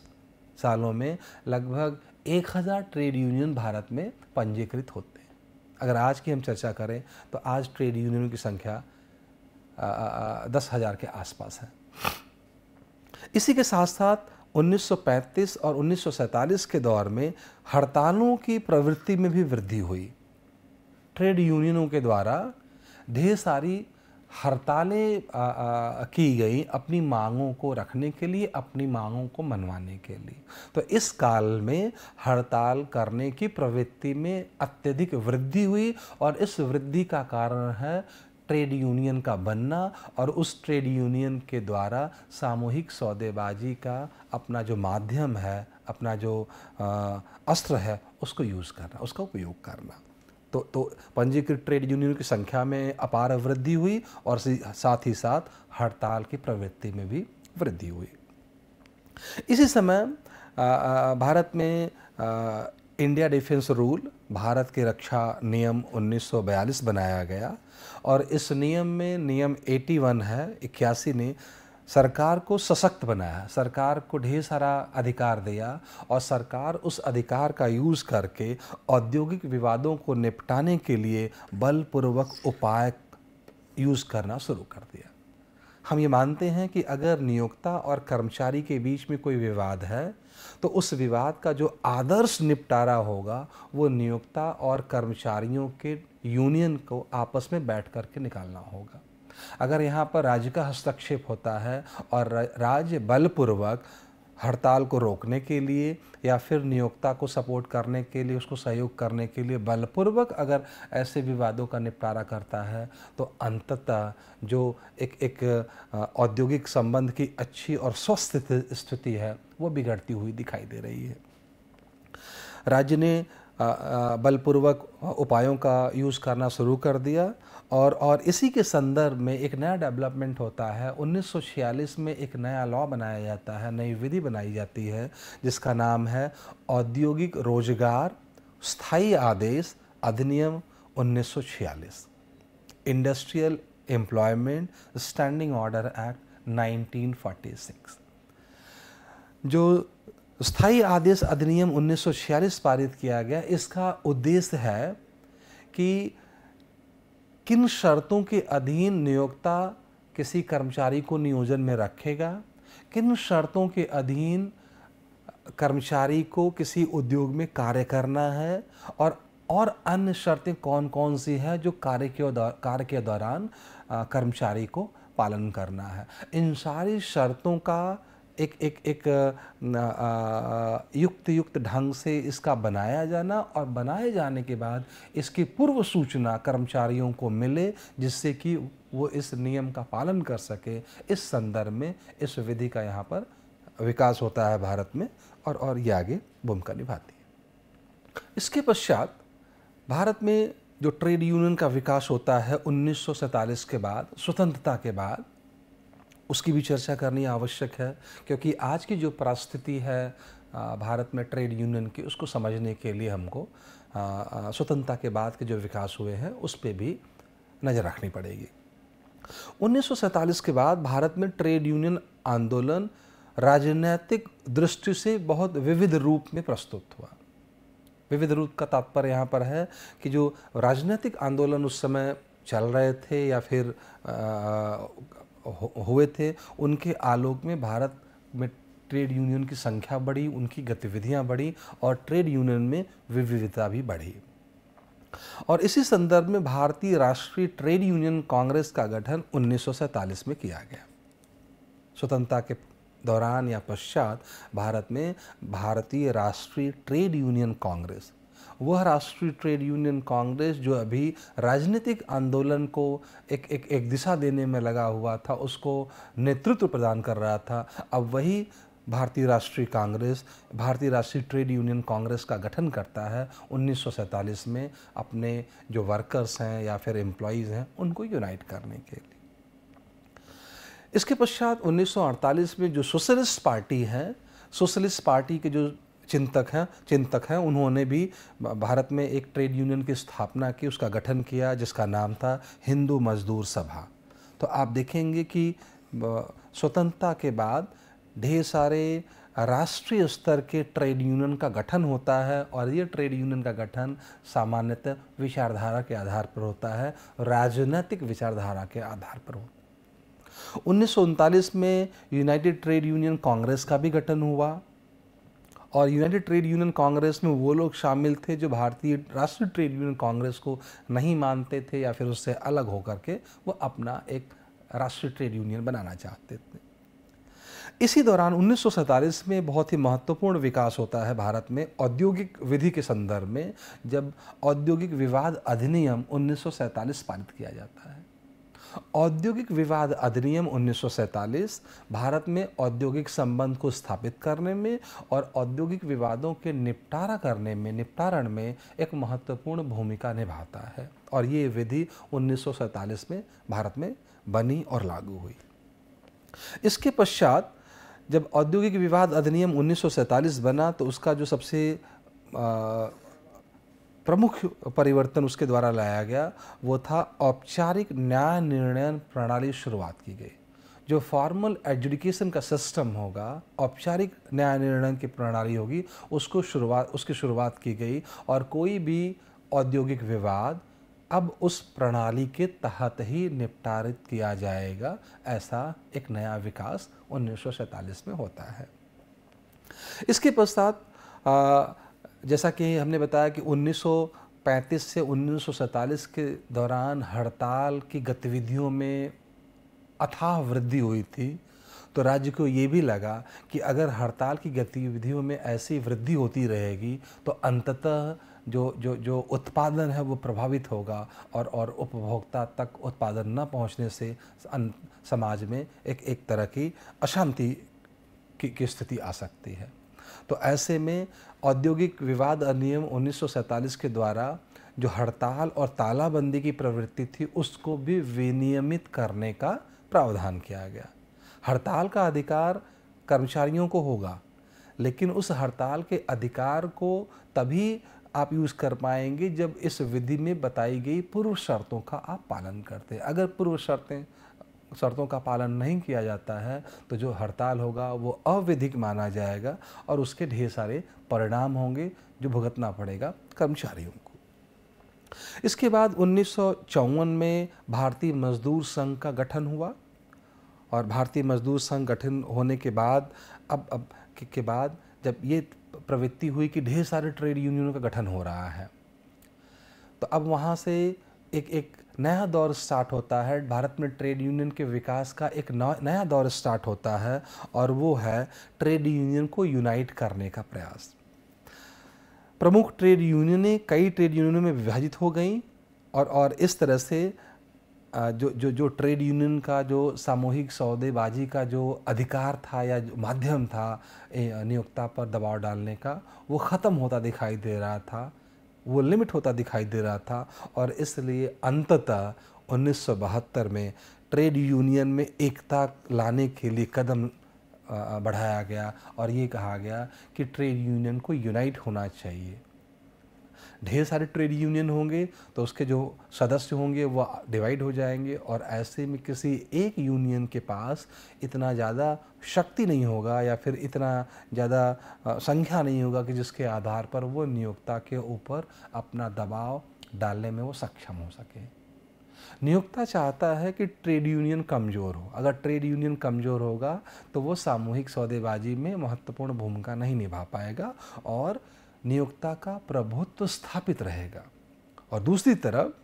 सालों में लगभग 1000 ट्रेड यूनियन भारत में पंजीकृत होते हैं अगर आज की हम चर्चा करें तो आज ट्रेड यूनियन की संख्या दस हज़ार के आसपास है इसी के साथ साथ 1935 और 1947 के दौर में हड़तालों की प्रवृत्ति में भी वृद्धि हुई ट्रेड यूनियनों के द्वारा ढेर सारी हड़तालें की गई अपनी मांगों को रखने के लिए अपनी मांगों को मनवाने के लिए तो इस काल में हड़ताल करने की प्रवृत्ति में अत्यधिक वृद्धि हुई और इस वृद्धि का कारण है ट्रेड यूनियन का बनना और उस ट्रेड यूनियन के द्वारा सामूहिक सौदेबाजी का अपना जो माध्यम है अपना जो अस्त्र है उसको यूज़ करना उसका उपयोग करना तो तो पंजीकृत ट्रेड यूनियन की संख्या में अपार वृद्धि हुई और साथ ही साथ हड़ताल की प्रवृत्ति में भी वृद्धि हुई इसी समय भारत में इंडिया डिफेंस रूल भारत के रक्षा नियम 1942 बनाया गया और इस नियम में नियम 81 है इक्यासी ने सरकार को सशक्त बनाया सरकार को ढेर सारा अधिकार दिया और सरकार उस अधिकार का यूज़ करके औद्योगिक विवादों को निपटाने के लिए बलपूर्वक उपाय यूज़ करना शुरू कर दिया हम ये मानते हैं कि अगर नियोक्ता और कर्मचारी के बीच में कोई विवाद है तो उस विवाद का जो आदर्श निपटारा होगा वो नियोक्ता और कर्मचारियों के यूनियन को आपस में बैठ कर के निकालना होगा अगर यहाँ पर राज्य का हस्तक्षेप होता है और राज्य बलपूर्वक हड़ताल को रोकने के लिए या फिर नियोक्ता को सपोर्ट करने के लिए उसको सहयोग करने के लिए बलपूर्वक अगर ऐसे विवादों का निपटारा करता है तो अंततः जो एक एक औद्योगिक संबंध की अच्छी और स्वस्थ स्थिति है वो बिगड़ती हुई दिखाई दे रही है राज्य ने बलपूर्वक उपायों का यूज़ करना शुरू कर दिया और और इसी के संदर्भ में एक नया डेवलपमेंट होता है 1946 में एक नया लॉ बनाया जाता है नई विधि बनाई जाती है जिसका नाम है औद्योगिक रोजगार स्थायी आदेश अधिनियम 1946 Industrial Employment Standing Order Act 1946 जो स्थायी आदेश अधिनियम 1946 पारित किया गया इसका उद्देश्य है कि किन शर्तों के अधीन नियोक्ता किसी कर्मचारी को नियोजन में रखेगा किन शर्तों के अधीन कर्मचारी को किसी उद्योग में कार्य करना है और और अन्य शर्तें कौन कौन सी हैं जो कार्य के कार्य के दौरान कर्मचारी को पालन करना है इन सारी शर्तों का एक एक एक युक्त युक्त ढंग से इसका बनाया जाना और बनाए जाने के बाद इसकी पूर्व सूचना कर्मचारियों को मिले जिससे कि वो इस नियम का पालन कर सके इस संदर्भ में इस विधि का यहाँ पर विकास होता है भारत में और और ये आगे भूमिका निभाती है इसके पश्चात भारत में जो ट्रेड यूनियन का विकास होता है उन्नीस के बाद स्वतंत्रता के बाद उसकी भी चर्चा करनी आवश्यक है क्योंकि आज की जो परिस्थिति है भारत में ट्रेड यूनियन की उसको समझने के लिए हमको स्वतंत्रता के बाद के जो विकास हुए हैं उस पर भी नज़र रखनी पड़ेगी उन्नीस के बाद भारत में ट्रेड यूनियन आंदोलन राजनैतिक दृष्टि से बहुत विविध रूप में प्रस्तुत हुआ विविध रूप का तात्पर्य यहाँ पर है कि जो राजनीतिक आंदोलन उस समय चल रहे थे या फिर हुए थे उनके आलोक में भारत में ट्रेड यूनियन की संख्या बढ़ी उनकी गतिविधियां बढ़ी और ट्रेड यूनियन में विविधता भी बढ़ी और इसी संदर्भ में भारतीय राष्ट्रीय ट्रेड यूनियन कांग्रेस का गठन उन्नीस में किया गया स्वतंत्रता के दौरान या पश्चात भारत में भारतीय राष्ट्रीय ट्रेड यूनियन कांग्रेस वह राष्ट्रीय ट्रेड यूनियन कांग्रेस जो अभी राजनीतिक आंदोलन को एक एक एक दिशा देने में लगा हुआ था उसको नेतृत्व प्रदान कर रहा था अब वही भारतीय राष्ट्रीय कांग्रेस भारतीय राष्ट्रीय ट्रेड यूनियन कांग्रेस का गठन करता है उन्नीस में अपने जो वर्कर्स हैं या फिर एम्प्लॉयज़ हैं उनको यूनाइट करने के लिए इसके पश्चात 1948 में जो सोशलिस्ट पार्टी है सोशलिस्ट पार्टी के जो चिंतक हैं चिंतक हैं उन्होंने भी भारत में एक ट्रेड यूनियन की स्थापना की उसका गठन किया जिसका नाम था हिंदू मजदूर सभा तो आप देखेंगे कि स्वतंत्रता के बाद ढेर सारे राष्ट्रीय स्तर के ट्रेड यूनियन का गठन होता है और ये ट्रेड यूनियन का गठन सामान्यतः विचारधारा के आधार पर होता है राजनीतिक विचारधारा के आधार पर होता उन्नीस में यूनाइटेड ट्रेड यूनियन कांग्रेस का भी गठन हुआ और यूनाइटेड ट्रेड यूनियन कांग्रेस में वो लोग शामिल थे जो भारतीय राष्ट्रीय ट्रेड यूनियन कांग्रेस को नहीं मानते थे या फिर उससे अलग होकर के वो अपना एक राष्ट्रीय ट्रेड यूनियन बनाना चाहते थे इसी दौरान उन्नीस में बहुत ही महत्वपूर्ण विकास होता है भारत में औद्योगिक विधि के संदर्भ में जब औद्योगिक विवाद अधिनियम उन्नीस पारित किया जाता है औद्योगिक विवाद अधिनियम 1947 भारत में औद्योगिक संबंध को स्थापित करने में और औद्योगिक विवादों के निपटारा करने में निपटारण में एक महत्वपूर्ण भूमिका निभाता है और ये विधि 1947 में भारत में बनी और लागू हुई इसके पश्चात जब औद्योगिक विवाद अधिनियम 1947 बना तो उसका जो सबसे आ, प्रमुख परिवर्तन उसके द्वारा लाया गया वो था औपचारिक न्याय निर्णय प्रणाली शुरुआत की गई जो फॉर्मल एजुकेशन का सिस्टम होगा औपचारिक न्याय निर्णय की प्रणाली होगी उसको शुरुआत उसकी शुरुआत की गई और कोई भी औद्योगिक विवाद अब उस प्रणाली के तहत ही निपटारित किया जाएगा ऐसा एक नया विकास उन्नीस में होता है इसके पश्चात जैसा कि हमने बताया कि 1935 से उन्नीस के दौरान हड़ताल की गतिविधियों में अथाह वृद्धि हुई थी तो राज्य को ये भी लगा कि अगर हड़ताल की गतिविधियों में ऐसी वृद्धि होती रहेगी तो अंततः जो जो जो उत्पादन है वो प्रभावित होगा और और उपभोक्ता तक उत्पादन न पहुंचने से समाज में एक एक तरह की अशांति की, की स्थिति आ सकती है तो ऐसे में औद्योगिक विवाद अधिनियम 1947 के द्वारा जो हड़ताल और तालाबंदी की प्रवृत्ति थी उसको भी विनियमित करने का प्रावधान किया गया हड़ताल का अधिकार कर्मचारियों को होगा लेकिन उस हड़ताल के अधिकार को तभी आप यूज़ कर पाएंगे जब इस विधि में बताई गई पूर्व शर्तों का आप पालन करते हैं अगर पूर्व शर्तें शर्तों का पालन नहीं किया जाता है तो जो हड़ताल होगा वो अविधिक माना जाएगा और उसके ढेर सारे परिणाम होंगे जो भुगतना पड़ेगा कर्मचारियों को इसके बाद उन्नीस में भारतीय मजदूर संघ का गठन हुआ और भारतीय मजदूर संघ गठन होने के बाद अब अब के बाद जब ये प्रवृत्ति हुई कि ढेर सारे ट्रेड यूनियनों का गठन हो रहा है तो अब वहाँ से एक एक नया दौर स्टार्ट होता है भारत में ट्रेड यूनियन के विकास का एक नया दौर स्टार्ट होता है और वो है ट्रेड यूनियन को यूनाइट करने का प्रयास प्रमुख ट्रेड यूनियनें कई ट्रेड यूनियनों में विभाजित हो गई और और इस तरह से जो जो जो ट्रेड यूनियन का जो सामूहिक सौदेबाजी का जो अधिकार था या जो माध्यम था नियोक्ता पर दबाव डालने का वो ख़त्म होता दिखाई दे रहा था वो लिमिट होता दिखाई दे रहा था और इसलिए अंततः उन्नीस में ट्रेड यूनियन में एकता लाने के लिए कदम बढ़ाया गया और ये कहा गया कि ट्रेड यूनियन को यूनाइट होना चाहिए ढेर सारे ट्रेड यूनियन होंगे तो उसके जो सदस्य होंगे वह डिवाइड हो जाएंगे और ऐसे में किसी एक यूनियन के पास इतना ज़्यादा शक्ति नहीं होगा या फिर इतना ज़्यादा संख्या नहीं होगा कि जिसके आधार पर वो नियोक्ता के ऊपर अपना दबाव डालने में वो सक्षम हो सके नियोक्ता चाहता है कि ट्रेड यूनियन कमज़ोर हो अगर ट्रेड यूनियन कमज़ोर होगा तो वो सामूहिक सौदेबाजी में महत्वपूर्ण भूमिका नहीं निभा पाएगा और नियोक्ता का प्रभुत्व स्थापित रहेगा और दूसरी तरफ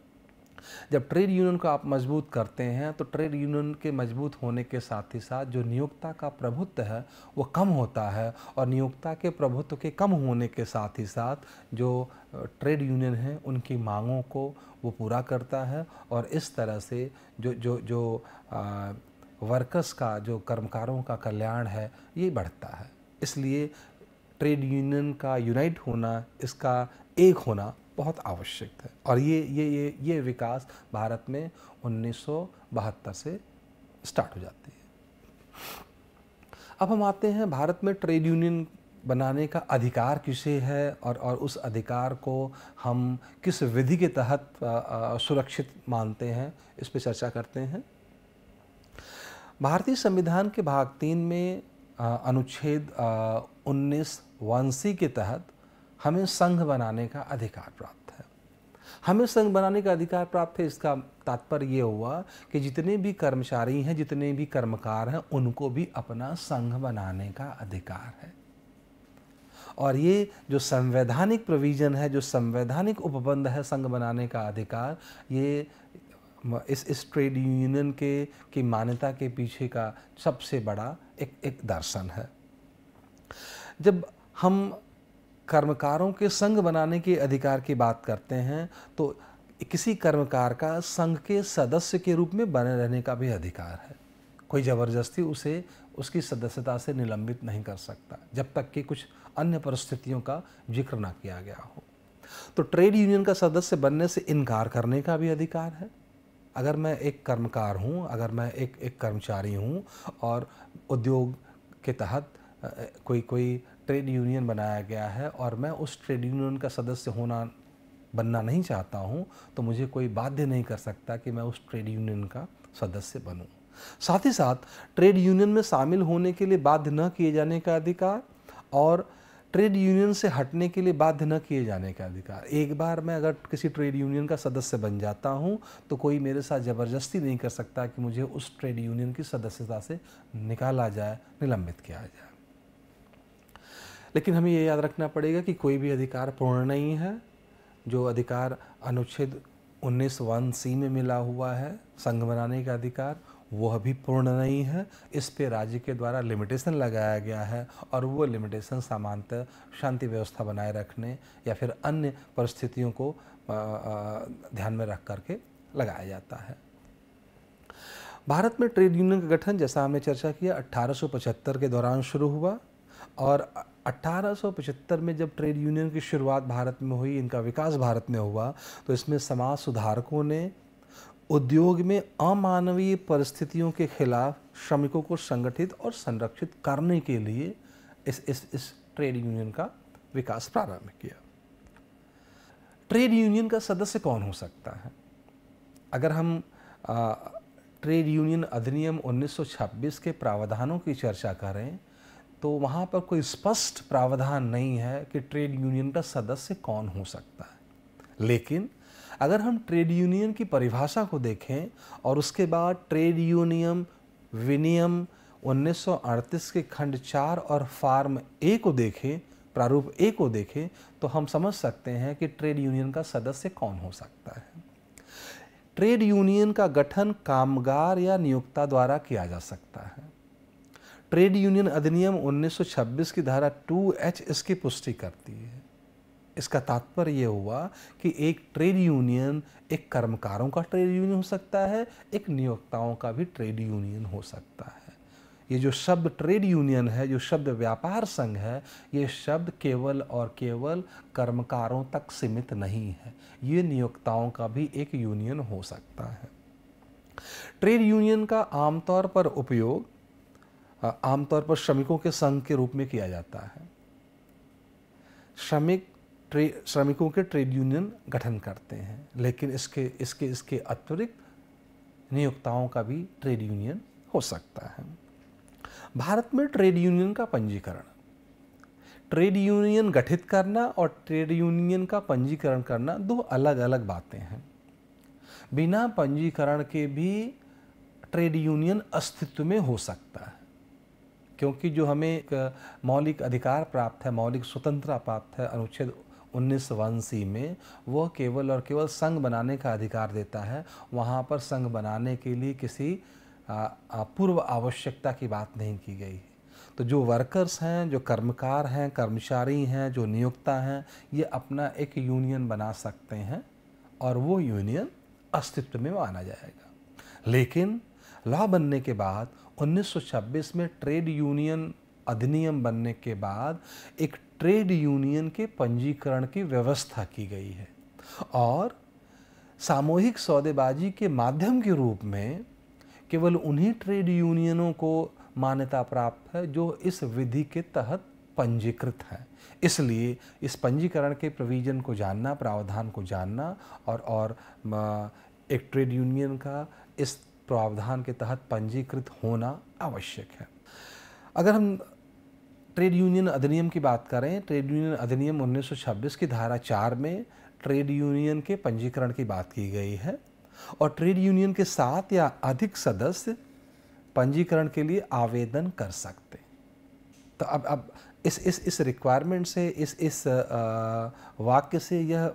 जब ट्रेड यूनियन को आप मजबूत करते हैं तो ट्रेड यूनियन के मजबूत होने के साथ ही साथ जो नियोक्ता का प्रभुत्व है वो कम होता है और नियोक्ता के प्रभुत्व के कम होने के साथ ही साथ जो ट्रेड यूनियन है उनकी मांगों को वो पूरा करता है और इस तरह से जो जो जो आ, वर्कर्स का जो कर्मकारों का कल्याण है ये बढ़ता है इसलिए ट्रेड यूनियन का यूनाइट होना इसका एक होना बहुत आवश्यक है और ये ये ये ये विकास भारत में उन्नीस से स्टार्ट हो जाती है अब हम आते हैं भारत में ट्रेड यूनियन बनाने का अधिकार किसे है और और उस अधिकार को हम किस विधि के तहत सुरक्षित मानते हैं इस पर चर्चा करते हैं भारतीय संविधान के भाग तीन में अनुच्छेद उन्नीस वंशी के तहत हमें संघ बनाने का अधिकार प्राप्त है हमें संघ बनाने का अधिकार प्राप्त है इसका तात्पर्य ये हुआ कि जितने भी कर्मचारी हैं जितने भी कर्मकार हैं उनको भी अपना संघ बनाने का अधिकार है और ये जो संवैधानिक प्रोविज़न है जो संवैधानिक उपबंध है संघ बनाने का अधिकार ये इस इस ट्रेड यूनियन के की मान्यता के पीछे का सबसे बड़ा एक एक दर्शन है जब हम कर्मकारों के संघ बनाने के अधिकार की बात करते हैं तो किसी कर्मकार का संघ के सदस्य के रूप में बने रहने का भी अधिकार है कोई ज़बरदस्ती उसे उसकी सदस्यता से निलंबित नहीं कर सकता जब तक कि कुछ अन्य परिस्थितियों का जिक्र ना किया गया हो तो ट्रेड यूनियन का सदस्य बनने से इनकार करने का भी अधिकार है अगर मैं एक कर्मकार हूँ अगर मैं एक एक कर्मचारी हूँ और उद्योग के तहत कोई कोई ट्रेड यूनियन बनाया गया है और मैं उस ट्रेड यूनियन का सदस्य होना बनना नहीं चाहता हूँ तो मुझे कोई बाध्य नहीं कर सकता कि मैं उस ट्रेड यूनियन का सदस्य बनूँ साथ ही साथ ट्रेड यूनियन में शामिल होने के लिए बाध्य न किए जाने का अधिकार और ट्रेड यूनियन से हटने के लिए बाध्य न किए जाने का अधिकार एक बार मैं अगर किसी ट्रेड यूनियन का सदस्य बन जाता हूं तो कोई मेरे साथ ज़बरदस्ती नहीं कर सकता कि मुझे उस ट्रेड यूनियन की सदस्यता से निकाला जाए निलंबित किया जाए लेकिन हमें ये याद रखना पड़ेगा कि कोई भी अधिकार पूर्ण नहीं है जो अधिकार अनुच्छेद उन्नीस वन सी में मिला हुआ है संघ बनाने का अधिकार वह भी पूर्ण नहीं है इस पे राज्य के द्वारा लिमिटेशन लगाया गया है और वो लिमिटेशन सामान्यतः शांति व्यवस्था बनाए रखने या फिर अन्य परिस्थितियों को ध्यान में रख करके लगाया जाता है भारत में ट्रेड यूनियन का गठन जैसा हमने चर्चा किया 1875 के दौरान शुरू हुआ और 1875 में जब ट्रेड यूनियन की शुरुआत भारत में हुई इनका विकास भारत में हुआ तो इसमें समाज सुधारकों ने उद्योग में अमानवीय परिस्थितियों के खिलाफ श्रमिकों को संगठित और संरक्षित करने के लिए इस इस इस ट्रेड यूनियन का विकास प्रारंभ किया ट्रेड यूनियन का सदस्य कौन हो सकता है अगर हम आ, ट्रेड यूनियन अधिनियम 1926 के प्रावधानों की चर्चा करें तो वहाँ पर कोई स्पष्ट प्रावधान नहीं है कि ट्रेड यूनियन का सदस्य कौन हो सकता है लेकिन अगर हम ट्रेड यूनियन की परिभाषा को देखें और उसके बाद ट्रेड यूनियन विनियम 1938 के खंड चार और फार्म ए को देखें प्रारूप ए को देखें तो हम समझ सकते हैं कि ट्रेड यूनियन का सदस्य कौन हो सकता है ट्रेड यूनियन का गठन कामगार या नियोक्ता द्वारा किया जा सकता है ट्रेड यूनियन अधिनियम 1926 की धारा 2H इसकी पुष्टि करती है इसका तात्पर्य यह हुआ कि एक ट्रेड यूनियन एक कर्मकारों का ट्रेड यूनियन हो सकता है एक नियोक्ताओं का भी ट्रेड यूनियन हो सकता है ये जो शब्द ट्रेड यूनियन है जो शब्द व्यापार संघ है ये शब्द केवल और केवल कर्मकारों तक सीमित नहीं है ये नियोक्ताओं का भी एक यूनियन हो सकता है ट्रेड यूनियन का आमतौर पर उपयोग आमतौर पर श्रमिकों के संघ के रूप में किया जाता है श्रमिक श्रमिकों के ट्रेड यूनियन गठन करते हैं लेकिन इसके इसके इसके अतिरिक्त नियोक्ताओं का भी ट्रेड यूनियन हो सकता है भारत में ट्रेड यूनियन का पंजीकरण ट्रेड यूनियन गठित करना और ट्रेड यूनियन का पंजीकरण करना दो अलग अलग बातें हैं बिना पंजीकरण के भी ट्रेड यूनियन अस्तित्व में हो सकता है क्योंकि जो हमें एक मौलिक अधिकार प्राप्त है मौलिक स्वतंत्रता प्राप्त है अनुच्छेद उन्नीस वन सी में वह केवल और केवल संघ बनाने का अधिकार देता है वहाँ पर संघ बनाने के लिए किसी पूर्व आवश्यकता की बात नहीं की गई है तो जो वर्कर्स हैं जो कर्मकार हैं कर्मचारी हैं जो नियोक्ता हैं ये अपना एक यूनियन बना सकते हैं और वो यूनियन अस्तित्व में माना जाएगा लेकिन लॉ बनने के बाद 1926 में ट्रेड यूनियन अधिनियम बनने के बाद एक ट्रेड यूनियन के पंजीकरण की व्यवस्था की गई है और सामूहिक सौदेबाजी के माध्यम के रूप में केवल उन्हीं ट्रेड यूनियनों को मान्यता प्राप्त है जो इस विधि के तहत पंजीकृत है इसलिए इस पंजीकरण के प्रोविज़न को जानना प्रावधान को जानना और और एक ट्रेड यूनियन का इस प्रावधान के तहत पंजीकृत होना आवश्यक है अगर हम ट्रेड यूनियन अधिनियम की बात करें ट्रेड यूनियन अधिनियम 1926 की धारा चार में ट्रेड यूनियन के पंजीकरण की बात की गई है और ट्रेड यूनियन के सात या अधिक सदस्य पंजीकरण के लिए आवेदन कर सकते तो अब अब इस इस इस रिक्वायरमेंट से इस इस वाक्य से यह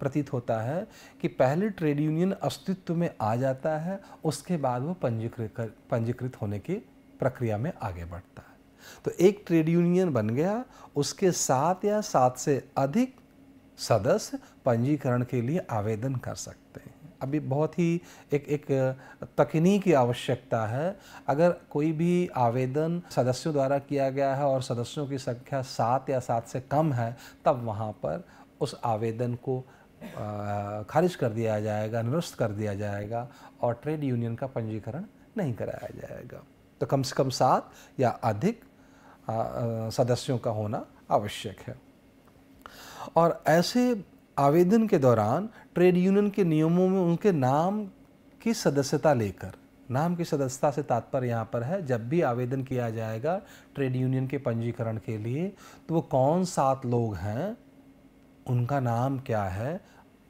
प्रतीत होता है कि पहले ट्रेड यूनियन अस्तित्व में आ जाता है उसके बाद वो पंजीकृत पंजीकृत होने की प्रक्रिया में आगे बढ़ता है तो एक ट्रेड यूनियन बन गया उसके सात या सात से अधिक सदस्य पंजीकरण के लिए आवेदन कर सकते हैं अभी बहुत ही एक एक तकनीकी आवश्यकता है अगर कोई भी आवेदन सदस्यों द्वारा किया गया है और सदस्यों की संख्या सात या सात से कम है तब वहाँ पर उस आवेदन को खारिज कर दिया जाएगा निरस्त कर दिया जाएगा और ट्रेड यूनियन का पंजीकरण नहीं कराया जाएगा तो कम से कम सात या अधिक सदस्यों का होना आवश्यक है और ऐसे आवेदन के दौरान ट्रेड यूनियन के नियमों में उनके नाम की सदस्यता लेकर नाम की सदस्यता से तात्पर्य यहाँ पर है जब भी आवेदन किया जाएगा ट्रेड यूनियन के पंजीकरण के लिए तो वो कौन सात लोग हैं उनका नाम क्या है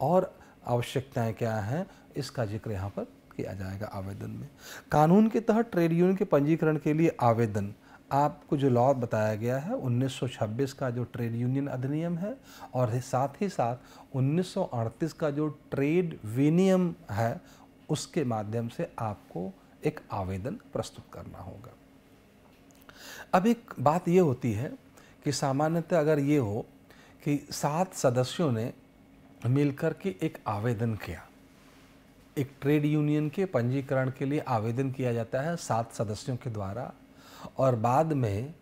और आवश्यकताएं क्या हैं इसका जिक्र यहाँ पर किया जाएगा आवेदन में कानून के तहत ट्रेड यूनियन के पंजीकरण के लिए आवेदन आपको जो लॉ बताया गया है 1926 का जो ट्रेड यूनियन अधिनियम है और साथ ही साथ 1938 का जो ट्रेड विनियम है उसके माध्यम से आपको एक आवेदन प्रस्तुत करना होगा अब एक बात ये होती है कि सामान्यतः अगर ये हो कि सात सदस्यों ने मिलकर के एक आवेदन किया एक ट्रेड यूनियन के पंजीकरण के लिए आवेदन किया जाता है सात सदस्यों के द्वारा और बाद में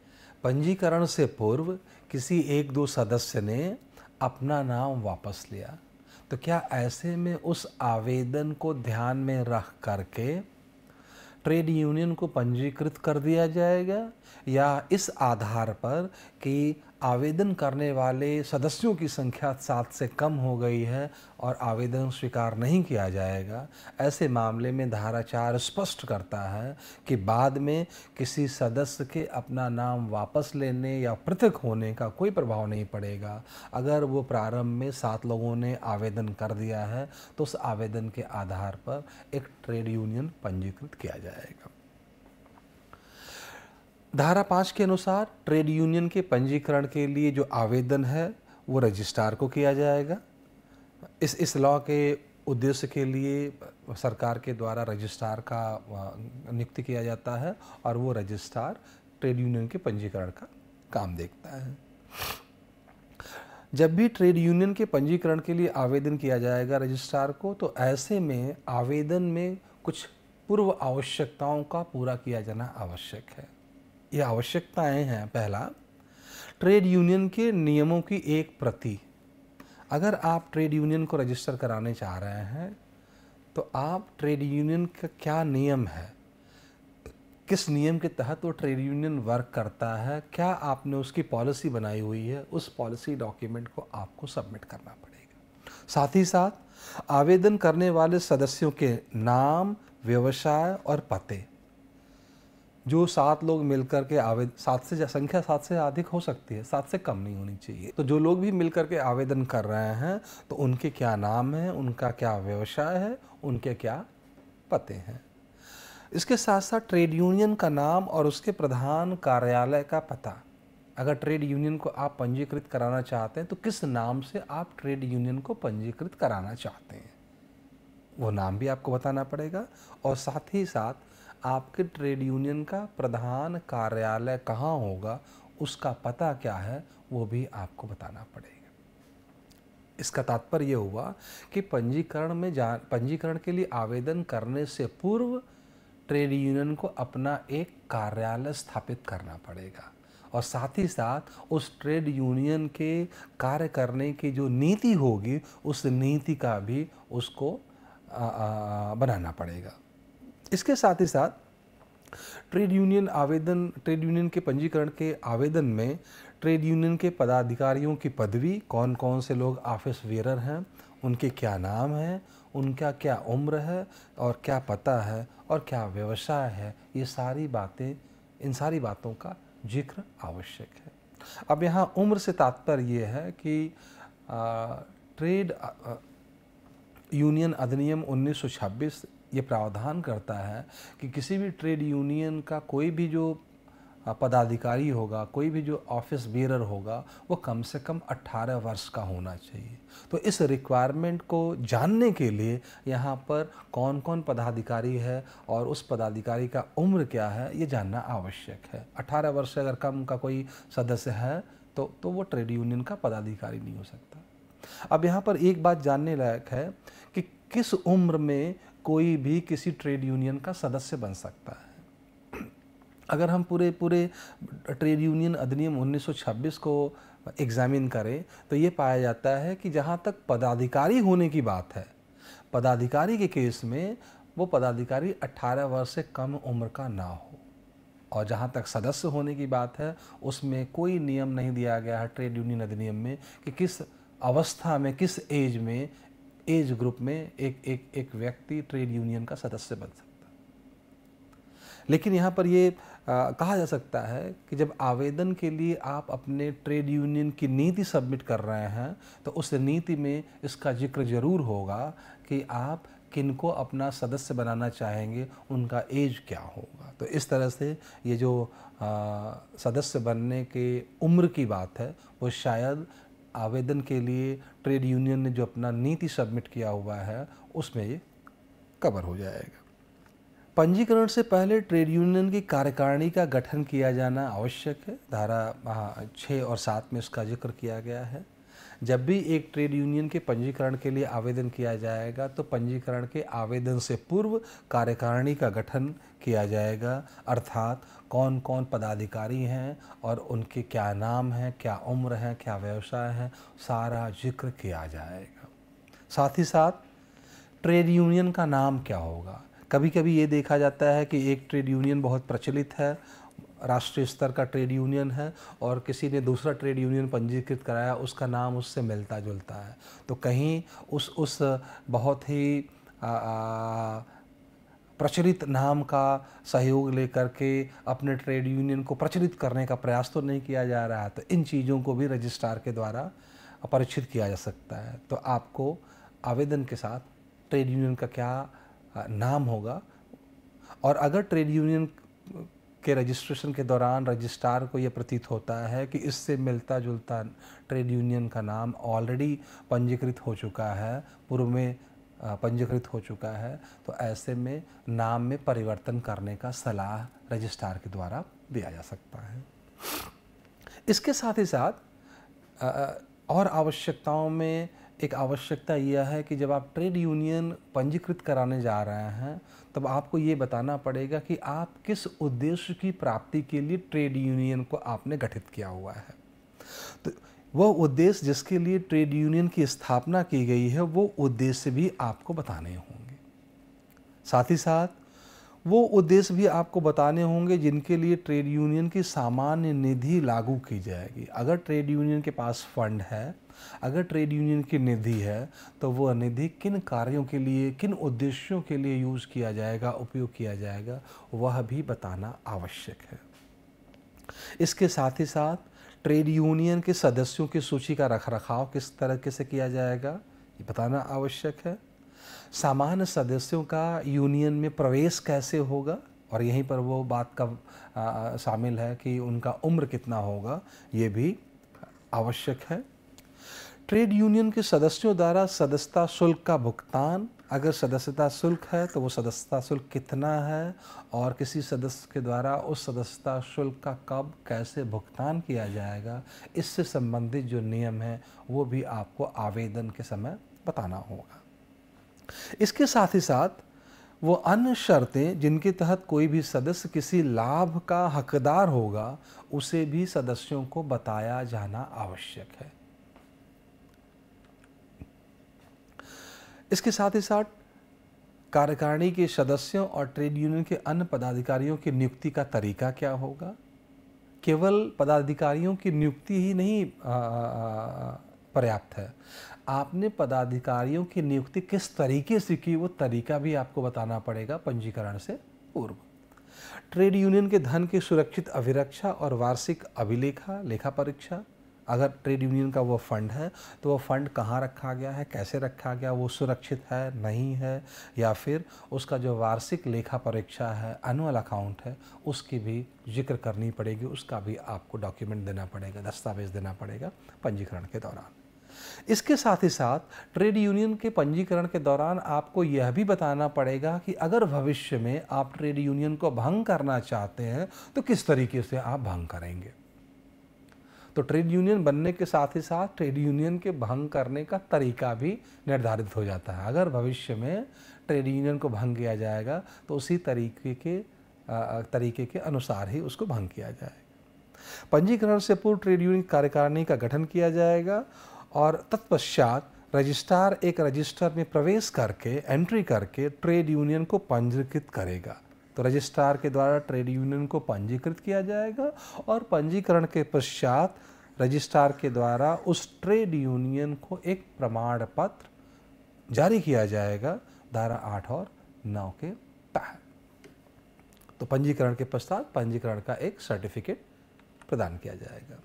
पंजीकरण से पूर्व किसी एक दो सदस्य ने अपना नाम वापस लिया तो क्या ऐसे में उस आवेदन को ध्यान में रख करके ट्रेड यूनियन को पंजीकृत कर दिया जाएगा या इस आधार पर कि आवेदन करने वाले सदस्यों की संख्या सात से कम हो गई है और आवेदन स्वीकार नहीं किया जाएगा ऐसे मामले में धारा चार स्पष्ट करता है कि बाद में किसी सदस्य के अपना नाम वापस लेने या पृथक होने का कोई प्रभाव नहीं पड़ेगा अगर वो प्रारंभ में सात लोगों ने आवेदन कर दिया है तो उस आवेदन के आधार पर एक ट्रेड यूनियन पंजीकृत किया जाएगा धारा पाँच के अनुसार ट्रेड यूनियन के पंजीकरण के लिए जो आवेदन है वो रजिस्ट्रार को किया जाएगा इस इस लॉ के उद्देश्य के लिए सरकार के द्वारा रजिस्ट्रार का नियुक्ति किया जाता है और वो रजिस्ट्रार ट्रेड यूनियन के पंजीकरण का काम देखता है जब भी ट्रेड यूनियन के पंजीकरण के लिए आवेदन किया जाएगा रजिस्ट्रार को तो ऐसे में आवेदन में कुछ पूर्व आवश्यकताओं का पूरा किया जाना आवश्यक है ये आवश्यकताएं हैं पहला ट्रेड यूनियन के नियमों की एक प्रति अगर आप ट्रेड यूनियन को रजिस्टर कराने चाह रहे हैं तो आप ट्रेड यूनियन का क्या नियम है किस नियम के तहत वो ट्रेड यूनियन वर्क करता है क्या आपने उसकी पॉलिसी बनाई हुई है उस पॉलिसी डॉक्यूमेंट को आपको सबमिट करना पड़ेगा साथ ही साथ आवेदन करने वाले सदस्यों के नाम व्यवसाय और पते जो सात लोग मिलकर के आवेदन सात से संख्या सात से अधिक हो सकती है सात से कम नहीं होनी चाहिए तो जो लोग भी मिलकर के आवेदन कर रहे हैं तो उनके क्या नाम है उनका क्या व्यवसाय है उनके क्या पते हैं इसके साथ साथ ट्रेड यूनियन का नाम और उसके प्रधान कार्यालय का पता अगर ट्रेड यूनियन को आप पंजीकृत कराना चाहते हैं तो किस नाम से आप ट्रेड यूनियन को पंजीकृत कराना चाहते हैं वो नाम भी आपको बताना पड़ेगा और साथ ही साथ आपके ट्रेड यूनियन का प्रधान कार्यालय कहाँ होगा उसका पता क्या है वो भी आपको बताना पड़ेगा इसका तात्पर्य ये हुआ कि पंजीकरण में जा पंजीकरण के लिए आवेदन करने से पूर्व ट्रेड यूनियन को अपना एक कार्यालय स्थापित करना पड़ेगा और साथ ही साथ उस ट्रेड यूनियन के कार्य करने की जो नीति होगी उस नीति का भी उसको आ, आ, बनाना पड़ेगा इसके साथ ही साथ ट्रेड यूनियन आवेदन ट्रेड यूनियन के पंजीकरण के आवेदन में ट्रेड यूनियन के पदाधिकारियों की पदवी कौन कौन से लोग ऑफिस वेयर हैं उनके क्या नाम हैं उनका क्या उम्र है और क्या पता है और क्या व्यवसाय है ये सारी बातें इन सारी बातों का जिक्र आवश्यक है अब यहाँ उम्र से तात्पर्य ये है कि आ, ट्रेड यूनियन अधिनियम 1926 ये प्रावधान करता है कि किसी भी ट्रेड यूनियन का कोई भी जो पदाधिकारी होगा कोई भी जो ऑफिस बेरर होगा वो कम से कम 18 वर्ष का होना चाहिए तो इस रिक्वायरमेंट को जानने के लिए यहाँ पर कौन कौन पदाधिकारी है और उस पदाधिकारी का उम्र क्या है ये जानना आवश्यक है 18 वर्ष से अगर कम का कोई सदस्य है तो तो वो ट्रेड यूनियन का पदाधिकारी नहीं हो सकता अब यहाँ पर एक बात जानने लायक है कि किस उम्र में कोई भी किसी ट्रेड यूनियन का सदस्य बन सकता है अगर हम पूरे पूरे ट्रेड यूनियन अधिनियम 1926 को एग्ज़ामिन करें तो ये पाया जाता है कि जहाँ तक पदाधिकारी होने की बात है पदाधिकारी के केस में वो पदाधिकारी 18 वर्ष से कम उम्र का ना हो और जहाँ तक सदस्य होने की बात है उसमें कोई नियम नहीं दिया गया है ट्रेड यूनियन अधिनियम में कि किस अवस्था में किस एज में एज ग्रुप में एक एक एक व्यक्ति ट्रेड यूनियन का सदस्य बन सकता लेकिन यहाँ पर ये आ, कहा जा सकता है कि जब आवेदन के लिए आप अपने ट्रेड यूनियन की नीति सबमिट कर रहे हैं तो उस नीति में इसका जिक्र ज़रूर होगा कि आप किनको अपना सदस्य बनाना चाहेंगे उनका एज क्या होगा तो इस तरह से ये जो आ, सदस्य बनने के उम्र की बात है वो शायद आवेदन के लिए ट्रेड यूनियन ने जो अपना नीति सबमिट किया हुआ है उसमें ये कवर हो जाएगा पंजीकरण से पहले ट्रेड यूनियन की कार्यकारिणी का गठन किया जाना आवश्यक है धारा हाँ, छः और सात में उसका जिक्र किया गया है जब भी एक ट्रेड यूनियन के पंजीकरण के लिए आवेदन किया जाएगा तो पंजीकरण के आवेदन से पूर्व कार्यकारिणी का गठन किया जाएगा अर्थात कौन कौन पदाधिकारी हैं और उनके क्या नाम हैं क्या उम्र हैं क्या व्यवसाय हैं सारा जिक्र किया जाएगा साथ ही साथ ट्रेड यूनियन का नाम क्या होगा कभी कभी ये देखा जाता है कि एक ट्रेड यूनियन बहुत प्रचलित है राष्ट्रीय स्तर का ट्रेड यूनियन है और किसी ने दूसरा ट्रेड यूनियन पंजीकृत कराया उसका नाम उससे मिलता जुलता है तो कहीं उस उस बहुत ही आ, आ, प्रचलित नाम का सहयोग लेकर के अपने ट्रेड यूनियन को प्रचलित करने का प्रयास तो नहीं किया जा रहा है तो इन चीज़ों को भी रजिस्ट्रार के द्वारा परीक्षित किया जा सकता है तो आपको आवेदन के साथ ट्रेड यूनियन का क्या नाम होगा और अगर ट्रेड यूनियन के रजिस्ट्रेशन के दौरान रजिस्ट्रार को ये प्रतीत होता है कि इससे मिलता जुलता ट्रेड यूनियन का नाम ऑलरेडी पंजीकृत हो चुका है पूर्व में पंजीकृत हो चुका है तो ऐसे में नाम में परिवर्तन करने का सलाह रजिस्ट्रार के द्वारा दिया जा सकता है इसके साथ ही साथ और आवश्यकताओं में एक आवश्यकता यह है कि जब आप ट्रेड यूनियन पंजीकृत कराने जा रहे हैं तब आपको ये बताना पड़ेगा कि आप किस उद्देश्य की प्राप्ति के लिए ट्रेड यूनियन को आपने गठित किया हुआ है तो वह उद्देश्य जिसके लिए ट्रेड यूनियन की स्थापना की गई है वो उद्देश्य भी आपको बताने होंगे साथ ही साथ वो उद्देश्य भी आपको बताने होंगे जिनके लिए ट्रेड यूनियन की सामान्य निधि लागू की जाएगी अगर ट्रेड यूनियन के पास फंड है अगर ट्रेड यूनियन की निधि है तो वह निधि किन कार्यों के लिए किन उद्देश्यों के लिए यूज़ किया जाएगा उपयोग किया जाएगा वह भी बताना आवश्यक है इसके साथ ही साथ ट्रेड यूनियन के सदस्यों की सूची का रखरखाव किस तरीके से किया जाएगा ये बताना आवश्यक है सामान्य सदस्यों का यूनियन में प्रवेश कैसे होगा और यहीं पर वो बात का शामिल है कि उनका उम्र कितना होगा ये भी आवश्यक है ट्रेड यूनियन के सदस्यों द्वारा सदस्यता शुल्क का भुगतान अगर सदस्यता शुल्क है तो वो सदस्यता शुल्क कितना है और किसी सदस्य के द्वारा उस सदस्यता शुल्क का कब कैसे भुगतान किया जाएगा इससे संबंधित जो नियम है वो भी आपको आवेदन के समय बताना होगा इसके साथ ही साथ वो अन्य शर्तें जिनके तहत कोई भी सदस्य किसी लाभ का हकदार होगा उसे भी सदस्यों को बताया जाना आवश्यक है इसके साथ ही साथ कार्यकारिणी के सदस्यों और ट्रेड यूनियन के अन्य पदाधिकारियों की नियुक्ति का तरीका क्या होगा केवल पदाधिकारियों की नियुक्ति ही नहीं पर्याप्त है आपने पदाधिकारियों की नियुक्ति किस तरीके से की वो तरीका भी आपको बताना पड़ेगा पंजीकरण से पूर्व ट्रेड यूनियन के धन की सुरक्षित अभिरक्षा और वार्षिक अभिलेखा लेखा परीक्षा अगर ट्रेड यूनियन का वो फंड है तो वो फंड कहाँ रखा गया है कैसे रखा गया वो सुरक्षित है नहीं है या फिर उसका जो वार्षिक लेखा परीक्षा है एनुअल अकाउंट है उसकी भी जिक्र करनी पड़ेगी उसका भी आपको डॉक्यूमेंट देना पड़ेगा दस्तावेज़ देना पड़ेगा पंजीकरण के दौरान इसके साथ ही साथ ट्रेड यूनियन के पंजीकरण के दौरान आपको यह भी बताना पड़ेगा कि अगर भविष्य में आप ट्रेड यूनियन को भंग करना चाहते हैं तो किस तरीके से आप भंग करेंगे तो ट्रेड यूनियन बनने के साथ ही साथ ट्रेड यूनियन के भंग करने का तरीका भी निर्धारित हो जाता है अगर भविष्य में ट्रेड यूनियन को भंग किया जाएगा तो उसी तरीके के तरीके के अनुसार ही उसको भंग किया जाएगा पंजीकरण से पूर्व ट्रेड यूनियन कार्यकारिणी का गठन किया जाएगा और तत्पश्चात रजिस्ट्रार एक रजिस्टर में प्रवेश करके एंट्री करके ट्रेड यूनियन को पंजीकृत करेगा तो रजिस्ट्रार के द्वारा ट्रेड यूनियन को पंजीकृत किया जाएगा और पंजीकरण के पश्चात रजिस्ट्रार के द्वारा उस ट्रेड यूनियन को एक प्रमाण पत्र जारी किया जाएगा धारा आठ और नौ के तहत तो पंजीकरण के पश्चात पंजीकरण का एक सर्टिफिकेट प्रदान किया जाएगा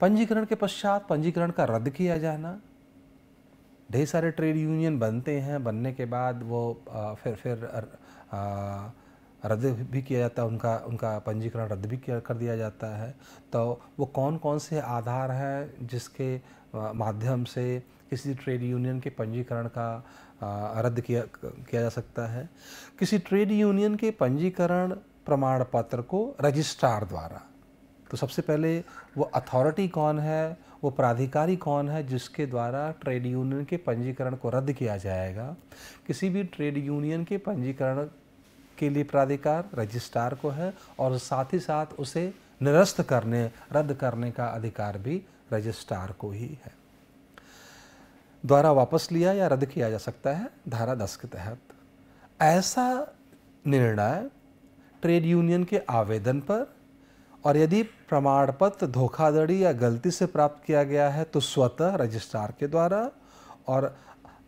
पंजीकरण के पश्चात पंजीकरण का रद्द किया जाना ढेर सारे ट्रेड यूनियन बनते हैं बनने के बाद वो फिर फिर रद्द भी किया जाता है उनका उनका पंजीकरण रद्द भी किया कर दिया जाता है तो वो कौन कौन से आधार हैं जिसके माध्यम से किसी ट्रेड यूनियन के पंजीकरण का रद्द किया किया जा सकता है किसी ट्रेड यूनियन के पंजीकरण प्रमाण पत्र को रजिस्ट्रार द्वारा तो सबसे पहले वो अथॉरिटी कौन है वो प्राधिकारी कौन है जिसके द्वारा ट्रेड यूनियन के पंजीकरण को रद्द किया जाएगा किसी भी ट्रेड यूनियन के पंजीकरण के लिए प्राधिकार रजिस्ट्रार को है और साथ ही साथ उसे निरस्त करने रद्द करने का अधिकार भी रजिस्ट्रार को ही है द्वारा वापस लिया या रद्द किया जा सकता है धारा दस के तहत ऐसा निर्णय ट्रेड यूनियन के आवेदन पर और यदि प्रमाण पत्र धोखाधड़ी या गलती से प्राप्त किया गया है तो स्वतः रजिस्ट्रार के द्वारा और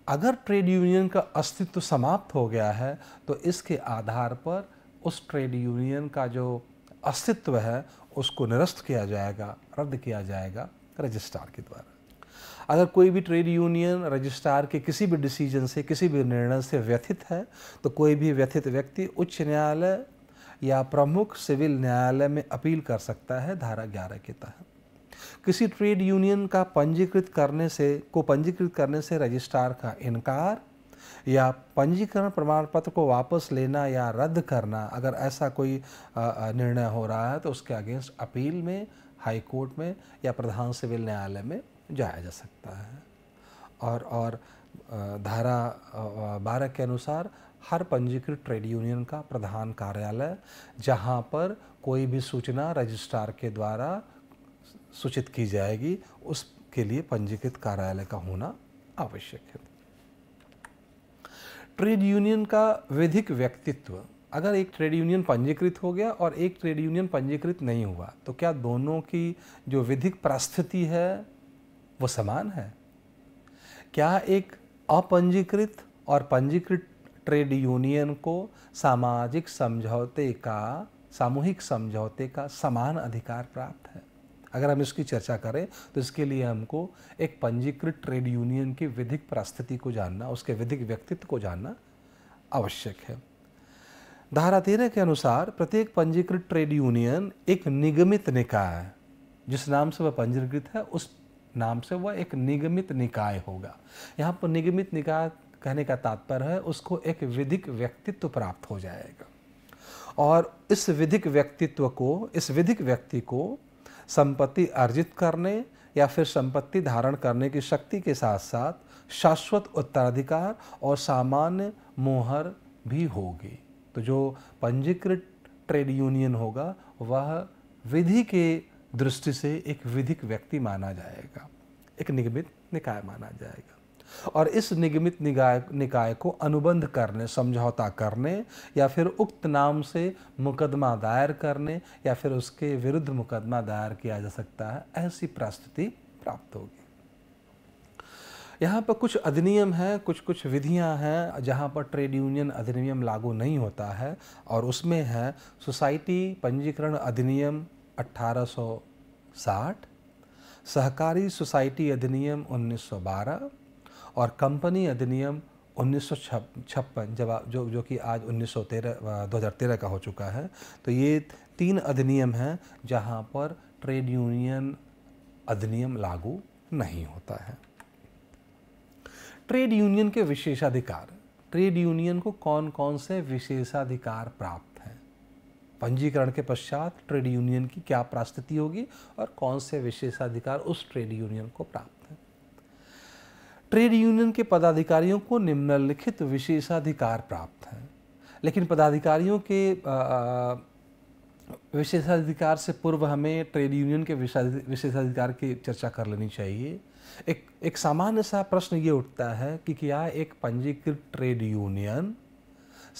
अगर ट्रेड यूनियन का अस्तित्व समाप्त हो गया है तो इसके आधार पर उस ट्रेड यूनियन का जो अस्तित्व है उसको निरस्त किया जाएगा रद्द किया जाएगा रजिस्ट्रार के द्वारा अगर कोई भी ट्रेड यूनियन रजिस्ट्रार के किसी भी डिसीजन से किसी भी निर्णय से व्यथित है तो कोई भी व्यथित व्यक्ति उच्च न्यायालय या प्रमुख सिविल न्यायालय में अपील कर सकता है धारा ग्यारह के तहत किसी ट्रेड यूनियन का पंजीकृत करने से को पंजीकृत करने से रजिस्ट्रार का इनकार या पंजीकरण प्रमाण पत्र को वापस लेना या रद्द करना अगर ऐसा कोई निर्णय हो रहा है तो उसके अगेंस्ट अपील में हाई कोर्ट में या प्रधान सिविल न्यायालय में जाया जा सकता है और और धारा बारह के अनुसार हर पंजीकृत ट्रेड यूनियन का प्रधान कार्यालय जहां पर कोई भी सूचना रजिस्ट्रार के द्वारा सूचित की जाएगी उसके लिए पंजीकृत कार्यालय का होना आवश्यक है ट्रेड यूनियन का विधिक व्यक्तित्व अगर एक ट्रेड यूनियन पंजीकृत हो गया और एक ट्रेड यूनियन पंजीकृत नहीं हुआ तो क्या दोनों की जो विधिक परिस्थिति है वो समान है क्या एक अपंजीकृत और पंजीकृत ट्रेड यूनियन को सामाजिक समझौते का सामूहिक समझौते का समान अधिकार प्राप्त है अगर हम इसकी चर्चा करें तो इसके लिए हमको एक पंजीकृत ट्रेड यूनियन की विधिक परिस्थिति को जानना उसके विधिक व्यक्तित्व को जानना आवश्यक है धारा तेरह के अनुसार प्रत्येक पंजीकृत ट्रेड यूनियन एक निगमित निकाय जिस नाम से वह पंजीकृत है उस नाम से वह एक निगमित निकाय होगा यहाँ पर निगमित निकाय कहने का तात्पर्य है उसको एक विधिक व्यक्तित्व प्राप्त हो जाएगा और इस विधिक व्यक्तित्व को इस विधिक व्यक्ति को संपत्ति अर्जित करने या फिर संपत्ति धारण करने की शक्ति के साथ साथ शाश्वत उत्तराधिकार और सामान्य मोहर भी होगी तो जो पंजीकृत ट्रेड यूनियन होगा वह विधि के दृष्टि से एक विधिक व्यक्ति माना जाएगा एक निगमित निकाय माना जाएगा और इस निगमित निकाय निकाय को अनुबंध करने समझौता करने या फिर उक्त नाम से मुकदमा दायर करने या फिर उसके विरुद्ध मुकदमा दायर किया जा सकता है ऐसी प्रस्तुति प्राप्त होगी यहाँ पर कुछ अधिनियम हैं कुछ कुछ विधियाँ हैं जहाँ पर ट्रेड यूनियन अधिनियम लागू नहीं होता है और उसमें है सोसाइटी पंजीकरण अधिनियम 1860 सहकारी सोसाइटी अधिनियम 1912 और कंपनी अधिनियम उन्नीस छप्पन जब जो जो कि आज उन्नीस सौ तेरह दो हज़ार तेरह का हो चुका है तो ये तीन अधिनियम हैं जहाँ पर ट्रेड यूनियन अधिनियम लागू नहीं होता है ट्रेड यूनियन के विशेषाधिकार ट्रेड यूनियन को कौन कौन से विशेषाधिकार प्राप्त हैं पंजीकरण के पश्चात ट्रेड यूनियन की क्या प्रास्थिति होगी और कौन से विशेषाधिकार उस ट्रेड यूनियन को प्राप्त ट्रेड यूनियन के पदाधिकारियों को निम्नलिखित विशेषाधिकार प्राप्त हैं लेकिन पदाधिकारियों के विशेषाधिकार से पूर्व हमें ट्रेड यूनियन के विशेषाधिकार की चर्चा कर लेनी चाहिए एक एक सामान्य सा प्रश्न ये उठता है कि क्या एक पंजीकृत ट्रेड यूनियन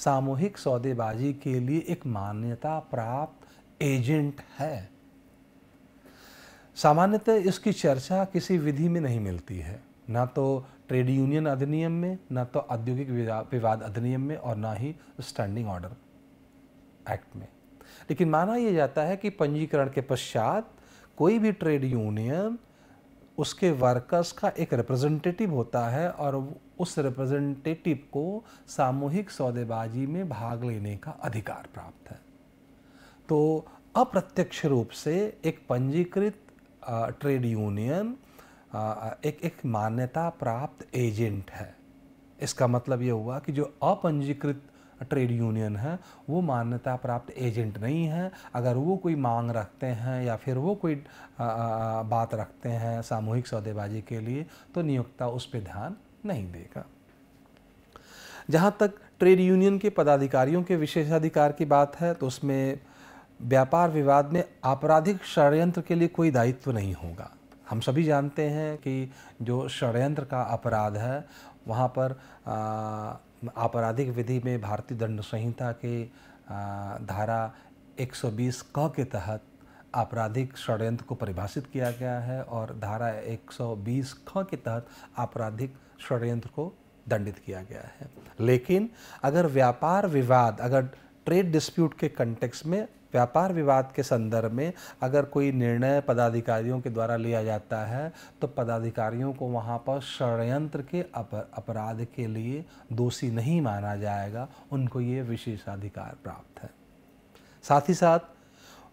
सामूहिक सौदेबाजी के लिए एक मान्यता प्राप्त एजेंट है सामान्यतः इसकी चर्चा किसी विधि में नहीं मिलती है ना तो ट्रेड यूनियन अधिनियम में ना तो औद्योगिक विवाद अधिनियम में और ना ही स्टैंडिंग ऑर्डर एक्ट में लेकिन माना यह जाता है कि पंजीकरण के पश्चात कोई भी ट्रेड यूनियन उसके वर्कर्स का एक रिप्रेजेंटेटिव होता है और उस रिप्रेजेंटेटिव को सामूहिक सौदेबाजी में भाग लेने का अधिकार प्राप्त है तो अप्रत्यक्ष रूप से एक पंजीकृत ट्रेड यूनियन एक एक मान्यता प्राप्त एजेंट है इसका मतलब ये हुआ कि जो अपंजीकृत ट्रेड यूनियन है वो मान्यता प्राप्त एजेंट नहीं है अगर वो कोई मांग रखते हैं या फिर वो कोई बात रखते हैं सामूहिक सौदेबाजी के लिए तो नियोक्ता उस पर ध्यान नहीं देगा जहाँ तक ट्रेड यूनियन के पदाधिकारियों के विशेषाधिकार की बात है तो उसमें व्यापार विवाद में आपराधिक षडयंत्र के लिए कोई दायित्व नहीं होगा हम सभी जानते हैं कि जो षड्यंत्र का अपराध है वहाँ पर आपराधिक विधि में भारतीय दंड संहिता के धारा 120 क के तहत आपराधिक षड्यंत्र को परिभाषित किया गया है और धारा 120 ख के तहत आपराधिक षड्यंत्र को दंडित किया गया है लेकिन अगर व्यापार विवाद अगर ट्रेड डिस्प्यूट के कंटेक्स में व्यापार विवाद के संदर्भ में अगर कोई निर्णय पदाधिकारियों के द्वारा लिया जाता है तो पदाधिकारियों को वहाँ पर षडयंत्र के अपराध के लिए दोषी नहीं माना जाएगा उनको ये विशेषाधिकार प्राप्त है साथ ही साथ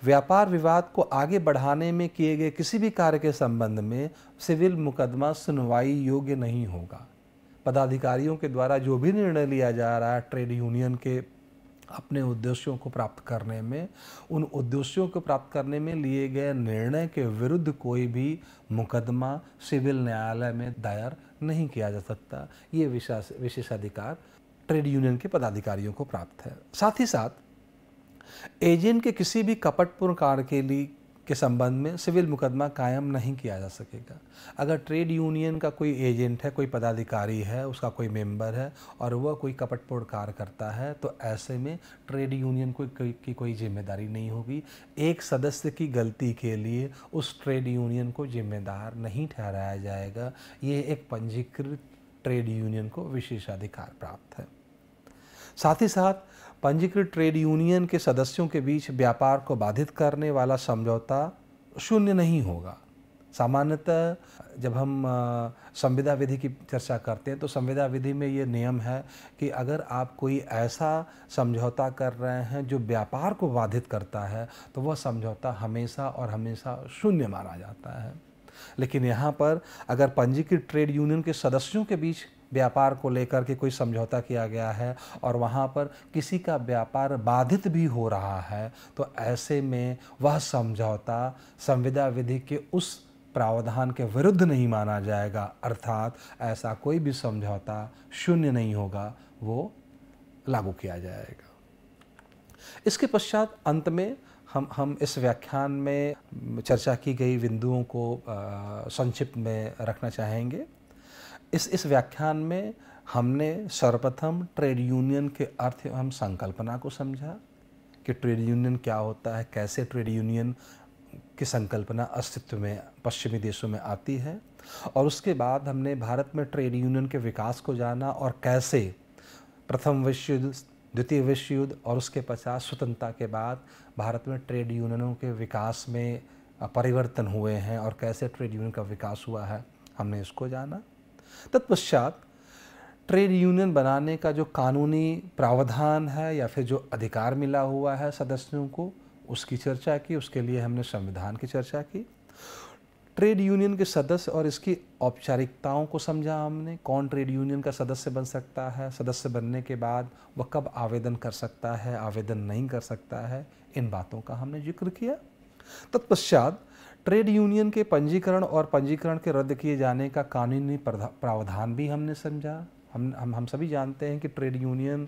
व्यापार विवाद को आगे बढ़ाने में किए गए किसी भी कार्य के संबंध में सिविल मुकदमा सुनवाई योग्य नहीं होगा पदाधिकारियों के द्वारा जो भी निर्णय लिया जा रहा है ट्रेड यूनियन के अपने उद्देश्यों को प्राप्त करने में उन उद्देश्यों को प्राप्त करने में लिए गए निर्णय के विरुद्ध कोई भी मुकदमा सिविल न्यायालय में दायर नहीं किया जा सकता ये विशेष विशेषाधिकार ट्रेड यूनियन के पदाधिकारियों को प्राप्त है साथ ही साथ एजेंट के किसी भी कपटपूर्ण कार्य के लिए के संबंध में सिविल मुकदमा कायम नहीं किया जा सकेगा अगर ट्रेड यूनियन का कोई एजेंट है कोई पदाधिकारी है उसका कोई मेंबर है और वह कोई कपटपोड़ कार्य करता है तो ऐसे में ट्रेड यूनियन को की कोई जिम्मेदारी नहीं होगी एक सदस्य की गलती के लिए उस ट्रेड यूनियन को जिम्मेदार नहीं ठहराया जाएगा ये एक पंजीकृत ट्रेड यूनियन को विशेषाधिकार प्राप्त है साथ ही साथ पंजीकृत ट्रेड यूनियन के सदस्यों के बीच व्यापार को बाधित करने वाला समझौता शून्य नहीं होगा सामान्यतः जब हम संविदा विधि की चर्चा करते हैं तो संविदा विधि में ये नियम है कि अगर आप कोई ऐसा समझौता कर रहे हैं जो व्यापार को बाधित करता है तो वह समझौता हमेशा और हमेशा शून्य माना जाता है लेकिन यहाँ पर अगर पंजीकृत ट्रेड यूनियन के सदस्यों के बीच व्यापार को लेकर के कोई समझौता किया गया है और वहाँ पर किसी का व्यापार बाधित भी हो रहा है तो ऐसे में वह समझौता संविदा विधि के उस प्रावधान के विरुद्ध नहीं माना जाएगा अर्थात ऐसा कोई भी समझौता शून्य नहीं होगा वो लागू किया जाएगा इसके पश्चात अंत में हम हम इस व्याख्यान में चर्चा की गई बिंदुओं को संक्षिप्त में रखना चाहेंगे इस इस व्याख्यान में हमने सर्वप्रथम ट्रेड यूनियन के अर्थ एवं संकल्पना को समझा कि ट्रेड यूनियन क्या होता है कैसे ट्रेड यूनियन की संकल्पना अस्तित्व में पश्चिमी देशों में आती है और उसके बाद हमने भारत में ट्रेड यूनियन के विकास को जाना और कैसे प्रथम विश्व युद्ध द्वितीय विश्व युद्ध और उसके पश्चात स्वतंत्रता के बाद भारत में ट्रेड यूनियनों के विकास में परिवर्तन हुए हैं और कैसे ट्रेड यूनियन का विकास हुआ है हमने इसको जाना तत्पश्चात ट्रेड यूनियन बनाने का जो कानूनी प्रावधान है या फिर जो अधिकार मिला हुआ है सदस्यों को उसकी चर्चा की उसके लिए हमने संविधान की चर्चा की ट्रेड यूनियन के सदस्य और इसकी औपचारिकताओं को समझा हमने कौन ट्रेड यूनियन का सदस्य बन सकता है सदस्य बनने के बाद वह कब आवेदन कर सकता है आवेदन नहीं कर सकता है इन बातों का हमने जिक्र किया तत्पश्चात ट्रेड यूनियन के पंजीकरण और पंजीकरण के रद्द किए जाने का कानूनी प्रावधान भी हमने समझा हम हम हम सभी जानते हैं कि ट्रेड यूनियन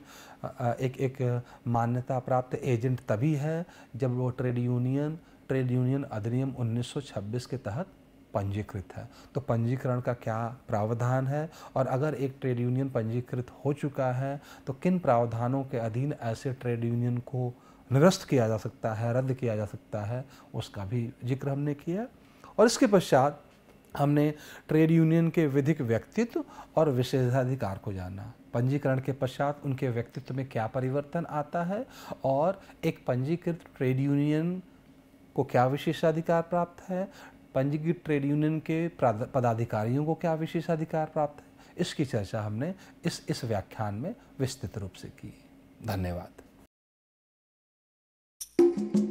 एक एक मान्यता प्राप्त एजेंट तभी है जब वो ट्रेड यूनियन ट्रेड यूनियन अधिनियम 1926 के तहत पंजीकृत है तो पंजीकरण का क्या प्रावधान है और अगर एक ट्रेड यूनियन पंजीकृत हो चुका है तो किन प्रावधानों के अधीन ऐसे ट्रेड यूनियन को निरस्त किया जा सकता है रद्द किया जा सकता है उसका भी जिक्र हमने किया और इसके पश्चात हमने ट्रेड यूनियन के विधिक व्यक्तित्व और विशेषाधिकार को जाना पंजीकरण के पश्चात उनके व्यक्तित्व में क्या परिवर्तन आता है और एक पंजीकृत ट्रेड यूनियन को क्या विशेषाधिकार प्राप्त है पंजीकृत ट्रेड यूनियन के पदाधिकारियों को क्या विशेषाधिकार प्राप्त है इसकी चर्चा हमने इस इस व्याख्यान में विस्तृत रूप से की धन्यवाद Thank you.